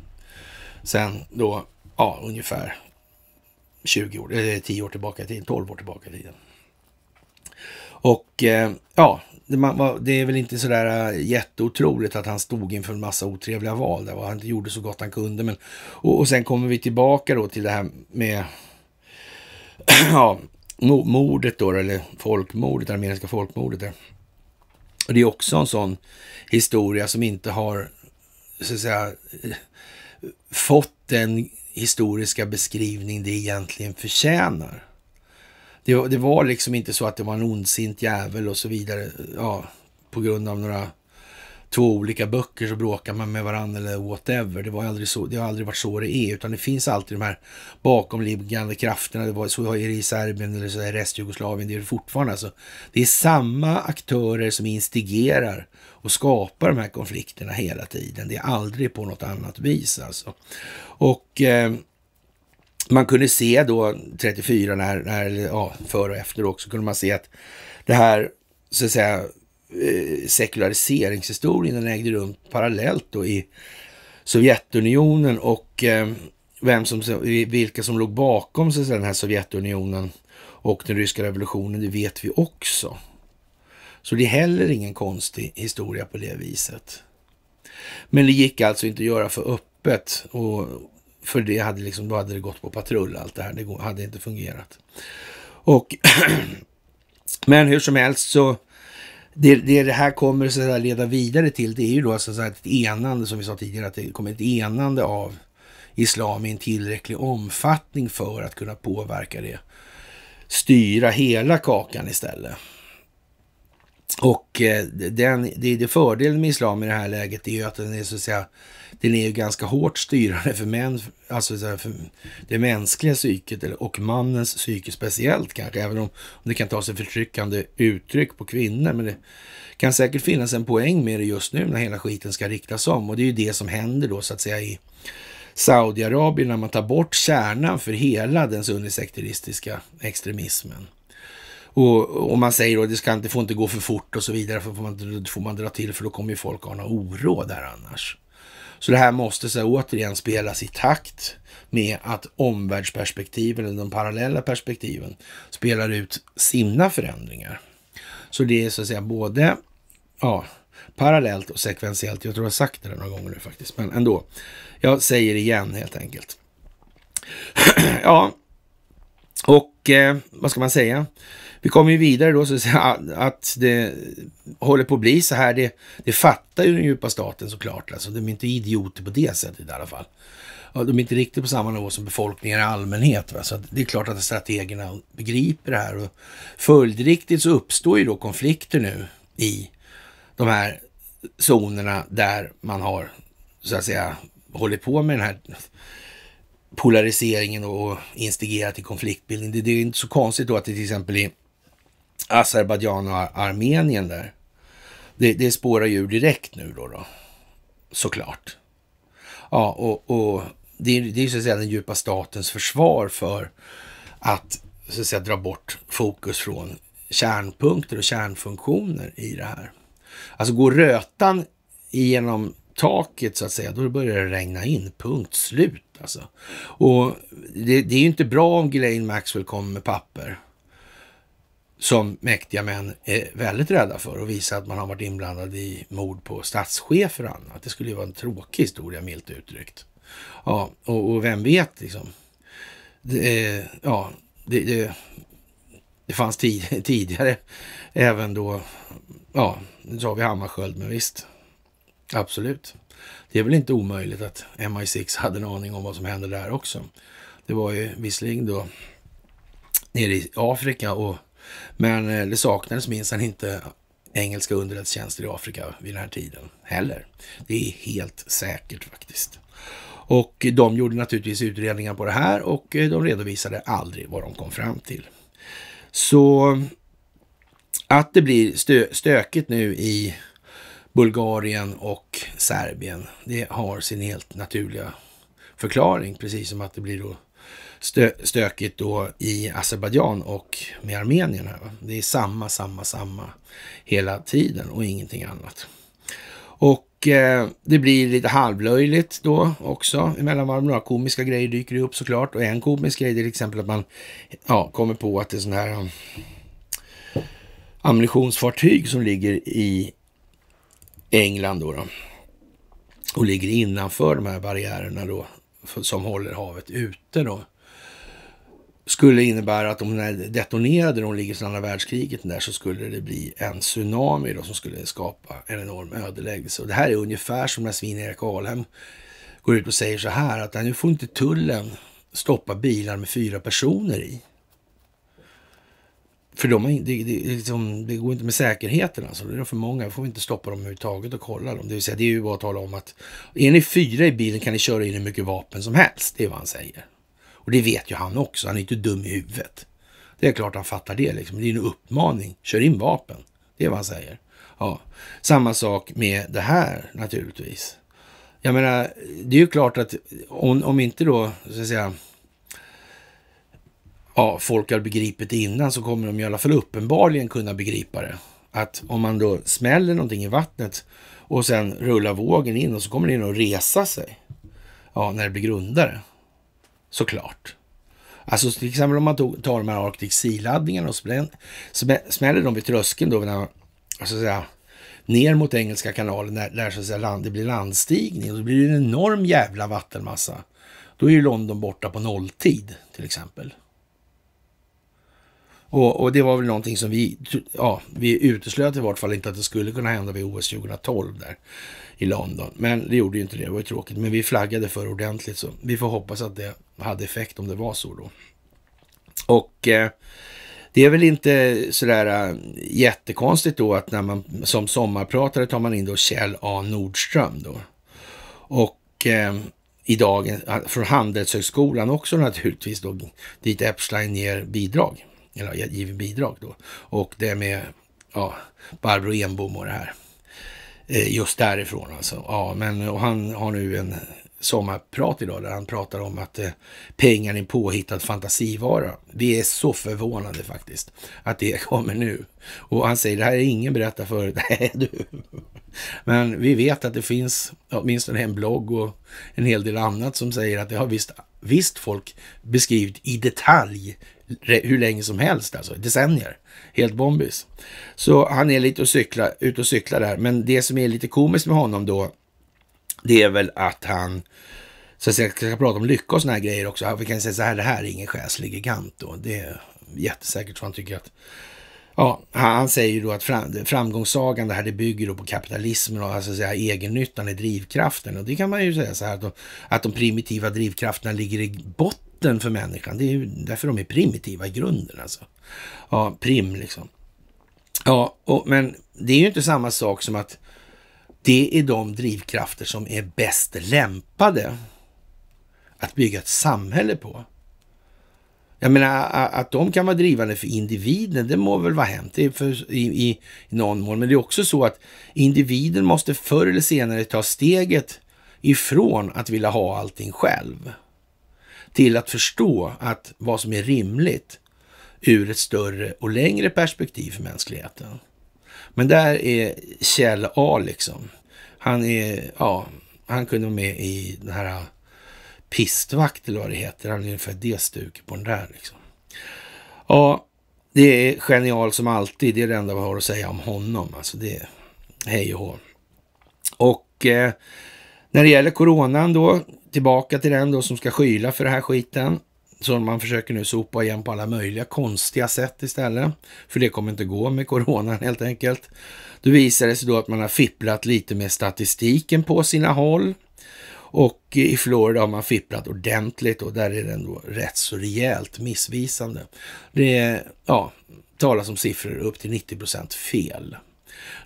Sen då, ja, ungefär 20 år, eller 10 år tillbaka i tiden, 12 år tillbaka i tiden. Och eh, ja, det är väl inte sådär eh, jätteotroligt att han stod inför en massa otrevliga val där. Han gjorde så gott han kunde. Men, och, och sen kommer vi tillbaka då till det här med ja, mordet då, eller folkmordet, armeniska folkmordet. Där. Och det är också en sån historia som inte har, så att säga, eh, fått den historiska beskrivning det egentligen förtjänar. Det, det var liksom inte så att det var en ondsint jävel och så vidare. Ja, på grund av några två olika böcker så bråkar man med varandra eller whatever. Det, var aldrig så, det har aldrig varit så det är, utan det finns alltid de här bakomliggande krafterna. Det var, så är det i Serbien eller så är det restjugoslavien, det är det fortfarande. Alltså, det är samma aktörer som instigerar och skapar de här konflikterna hela tiden. Det är aldrig på något annat vis alltså. Och eh, man kunde se då 34, när, när, ja, före och efter också, kunde man se att det här så att säga eh, sekulariseringshistorien den ägde rum parallellt då i Sovjetunionen och eh, vem som, vilka som låg bakom så att säga, den här Sovjetunionen och den ryska revolutionen, det vet vi också. Så det är heller ingen konstig historia på det viset. Men det gick alltså inte att göra för öppet och för det hade liksom, då hade det gått på patrull allt det här. Det hade inte fungerat. Och men hur som helst så det, det, det här kommer så att leda vidare till det är ju då så att ett enande som vi sa tidigare att det kommer ett enande av islam i en tillräcklig omfattning för att kunna påverka det. Styra hela kakan istället. Och eh, den, det, det fördelen med islam i det här läget är ju att den är så att säga, den är ju ganska hårt styrande för män, alltså för det mänskliga psyket och mannens psyke speciellt kanske, även om, det kan ta sig förtryckande uttryck på kvinnor. Men det kan säkert finnas en poäng med det just nu när hela skiten ska riktas om och det är ju det som händer då så att säga i Saudiarabien när man tar bort kärnan för hela den sunnisekteristiska extremismen. Och, och man säger då, det ska inte, får inte gå för fort och så vidare, för får man, får man dra till för då kommer ju folk att ha oro där annars. Så det här måste så här, återigen spelas i takt med att omvärldsperspektiven, eller de parallella perspektiven, spelar ut sina förändringar. Så det är så att säga både ja, parallellt och sekventiellt. Jag tror jag har sagt det några gånger nu faktiskt, men ändå. Jag säger det igen helt enkelt. ja, och eh, vad ska man säga? Vi kommer ju vidare då, så att det håller på att bli så här, det, det fattar ju den djupa staten såklart. Alltså, de är inte idioter på det sättet i alla fall. De är inte riktigt på samma nivå som befolkningen i allmänhet. Va? Så det är klart att strategerna begriper det här. Och följdriktigt så uppstår ju då konflikter nu i de här zonerna där man har, så att säga, hållit på med den här polariseringen och instigerat till konfliktbildning. Det, är inte så konstigt då att det till exempel i Azerbajdzjan och Armenien där. Det, det spårar ju direkt nu då, då. såklart. Ja, och, och det, är, det är så att säga den djupa statens försvar för att, så att säga, dra bort fokus från kärnpunkter och kärnfunktioner i det här. Alltså går rötan genom taket så att säga, då börjar det regna in. Punkt slut alltså. Och det, det är ju inte bra om Ghislaine Maxwell kommer med papper som mäktiga män är väldigt rädda för och visa att man har varit inblandad i mord på statschefer och annat. Det skulle ju vara en tråkig historia, milt uttryckt. Ja, och, och vem vet liksom. Det, ja, det, det, det fanns tid, tidigare även då, ja, nu sa vi Hammarskjöld, men visst, absolut. Det är väl inte omöjligt att MI6 hade en aning om vad som hände där också. Det var ju visserligen då nere i Afrika och men eh, det saknades minsann inte engelska underrättelsetjänster i Afrika vid den här tiden heller. Det är helt säkert faktiskt. Och de gjorde naturligtvis utredningar på det här och eh, de redovisade aldrig vad de kom fram till. Så att det blir stö stökigt nu i Bulgarien och Serbien, det har sin helt naturliga förklaring, precis som att det blir då stö stökigt då i Azerbajdzjan och med Armenien. Här, va? Det är samma, samma, samma hela tiden och ingenting annat. Och eh, det blir lite halvlöjligt då också emellanvarv. Några komiska grejer dyker upp såklart. Och en komisk grej är till exempel att man ja, kommer på att det är sån här um, ammunitionsfartyg som ligger i England då, då, och ligger innanför de här barriärerna då som håller havet ute då skulle innebära att om den detonerade de ligger sedan andra världskriget där, så skulle det bli en tsunami då, som skulle skapa en enorm ödeläggelse. Och det här är ungefär som när Svin-Erik Alhem går ut och säger så här att nu får inte tullen stoppa bilar med fyra personer i. För de är, det, det, liksom, det, går inte med säkerheten alltså. Det är för många. Då får vi inte stoppa dem överhuvudtaget och kolla dem. Det vill säga, det är ju bara att tala om att är ni fyra i bilen kan ni köra in hur mycket vapen som helst. Det är vad han säger. Och det vet ju han också, han är inte dum i huvudet. Det är klart han fattar det liksom. Det är en uppmaning, kör in vapen. Det är vad han säger. Ja. Samma sak med det här naturligtvis. Jag menar, det är ju klart att om, om inte då, så att säga, ja, folk har begripit det innan så kommer de i alla fall uppenbarligen kunna begripa det. Att om man då smäller någonting i vattnet och sen rullar vågen in och så kommer den in och resa sig. Ja, när det blir grundare såklart. Alltså till exempel om man tar de här Arctic Sea-laddningarna och smäller dem vid tröskeln då, när, så att säga, ner mot Engelska kanalen där, där så att säga, land, det blir landstigning. Då blir det en enorm jävla vattenmassa. Då är ju London borta på nolltid till exempel. Och, och, det var väl någonting som vi, ja, vi uteslöt i vart fall inte att det skulle kunna hända vid OS 2012 där i London. Men det gjorde ju inte det, det var ju tråkigt. Men vi flaggade för ordentligt så vi får hoppas att det hade effekt om det var så då. Och eh, det är väl inte sådär äh, jättekonstigt då att när man som sommarpratare tar man in då Kjell A Nordström då. Och eh, i eh, från Handelshögskolan också naturligtvis då, dit Epstein ger bidrag, eller giver bidrag då. Och det med ja, Barbro Enbom och det här. Eh, just därifrån alltså. Ja, men och han har nu en sommarprat idag där han pratar om att eh, pengar är en påhittad fantasivara. Vi är så förvånade faktiskt att det kommer nu. Och han säger, det här är ingen berättar förut. Nej du. Men vi vet att det finns åtminstone en blogg och en hel del annat som säger att det har visst, visst folk beskrivit i detalj hur länge som helst, alltså decennier. Helt bombis. Så han är lite och cykla, ute och cyklar där. Men det som är lite komiskt med honom då, det är väl att han så att säga, ska prata om lycka och såna här grejer också. Vi kan säga så här, det här är ingen själslig gigant då. Det är jättesäkert för han tycker att Ja, han säger ju då att framgångssagan, det här det bygger då på kapitalismen och alltså säga, egennyttan är drivkraften. Och det kan man ju säga så här att de, att de primitiva drivkrafterna ligger i botten för människan. Det är ju därför de är primitiva i grunden alltså. Ja, prim liksom. Ja, och, men det är ju inte samma sak som att det är de drivkrafter som är bäst lämpade att bygga ett samhälle på. Jag menar att de kan vara drivande för individen, det må väl vara hänt i, i, i någon mån. Men det är också så att individen måste förr eller senare ta steget ifrån att vilja ha allting själv till att förstå att vad som är rimligt ur ett större och längre perspektiv för mänskligheten. Men där är Kjell A liksom. Han är, ja, han kunde vara med i den här ah, pistvakt eller vad det heter. Han är ungefär det stuket på den där liksom. Ja, det är genial som alltid. Det är det enda vi har att säga om honom. Alltså det är hej och hå. Och eh, när det gäller coronan då, tillbaka till den då som ska skyla för den här skiten som man försöker nu sopa igen på alla möjliga konstiga sätt istället. För det kommer inte gå med coronan helt enkelt. Då visar det sig då att man har fipplat lite med statistiken på sina håll. Och i Florida har man fipplat ordentligt och där är den då rätt så rejält missvisande. Det är, ja, talas om siffror upp till 90 fel.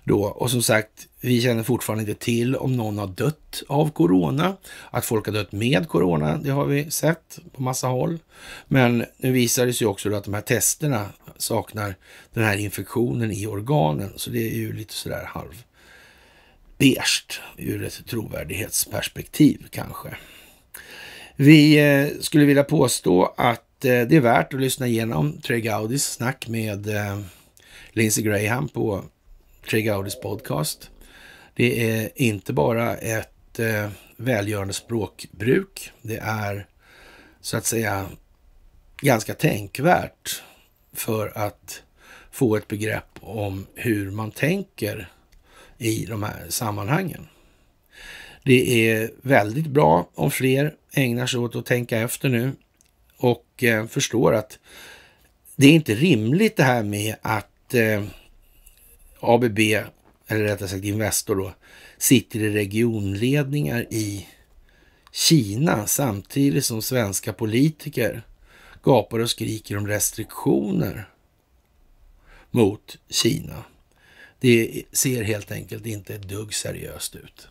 Då. Och som sagt, vi känner fortfarande inte till om någon har dött av corona. Att folk har dött med corona, det har vi sett på massa håll. Men nu visar det sig också att de här testerna saknar den här infektionen i organen, så det är ju lite sådär halv beige ur ett trovärdighetsperspektiv kanske. Vi eh, skulle vilja påstå att eh, det är värt att lyssna igenom Trey Gaudis snack med eh, Lindsey Graham på Trey Gaudis podcast. Det är inte bara ett eh, välgörande språkbruk. Det är så att säga ganska tänkvärt för att få ett begrepp om hur man tänker i de här sammanhangen. Det är väldigt bra om fler ägnar sig åt att tänka efter nu och eh, förstår att det är inte rimligt det här med att eh, ABB eller rättare sagt Investor då, sitter i regionledningar i Kina samtidigt som svenska politiker gapar och skriker om restriktioner mot Kina. Det ser helt enkelt inte ett dugg seriöst ut.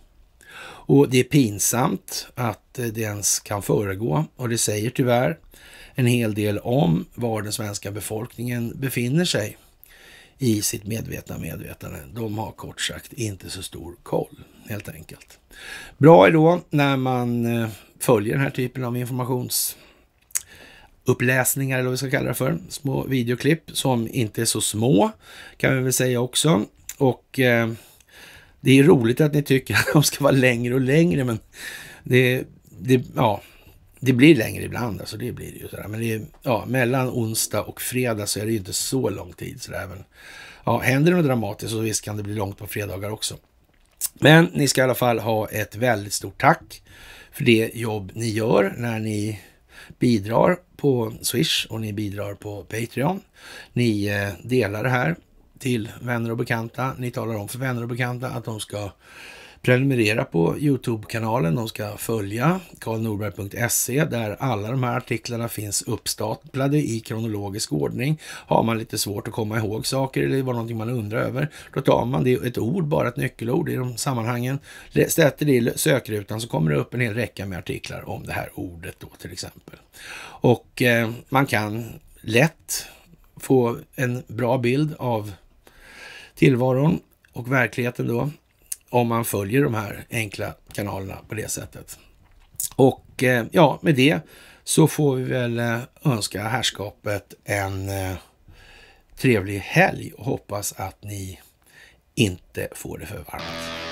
Och det är pinsamt att det ens kan föregå och det säger tyvärr en hel del om var den svenska befolkningen befinner sig i sitt medvetna medvetande. De har kort sagt inte så stor koll helt enkelt. Bra är då när man eh, följer den här typen av informations uppläsningar eller vad vi ska kalla det för. Små videoklipp som inte är så små kan vi väl säga också. Och eh, det är roligt att ni tycker att de ska vara längre och längre men det, det, ja, det blir längre ibland, alltså det blir det ju. Sådär. Men det är, ja, mellan onsdag och fredag så är det ju inte så lång tid. Sådär. Men, ja, händer det något dramatiskt så visst kan det bli långt på fredagar också. Men ni ska i alla fall ha ett väldigt stort tack för det jobb ni gör när ni bidrar på Swish och ni bidrar på Patreon. Ni eh, delar det här till vänner och bekanta. Ni talar om för vänner och bekanta att de ska prenumerera på Youtube-kanalen. De ska följa karlnorberg.se där alla de här artiklarna finns uppstaplade i kronologisk ordning. Har man lite svårt att komma ihåg saker eller det var någonting man undrar över, då tar man det ett ord, bara ett nyckelord i de sammanhangen. Sätter det i sökrutan så kommer det upp en hel räcka med artiklar om det här ordet då till exempel. Och eh, man kan lätt få en bra bild av tillvaron och verkligheten då om man följer de här enkla kanalerna på det sättet. Och eh, ja, med det så får vi väl eh, önska herrskapet en eh, trevlig helg och hoppas att ni inte får det för varmt.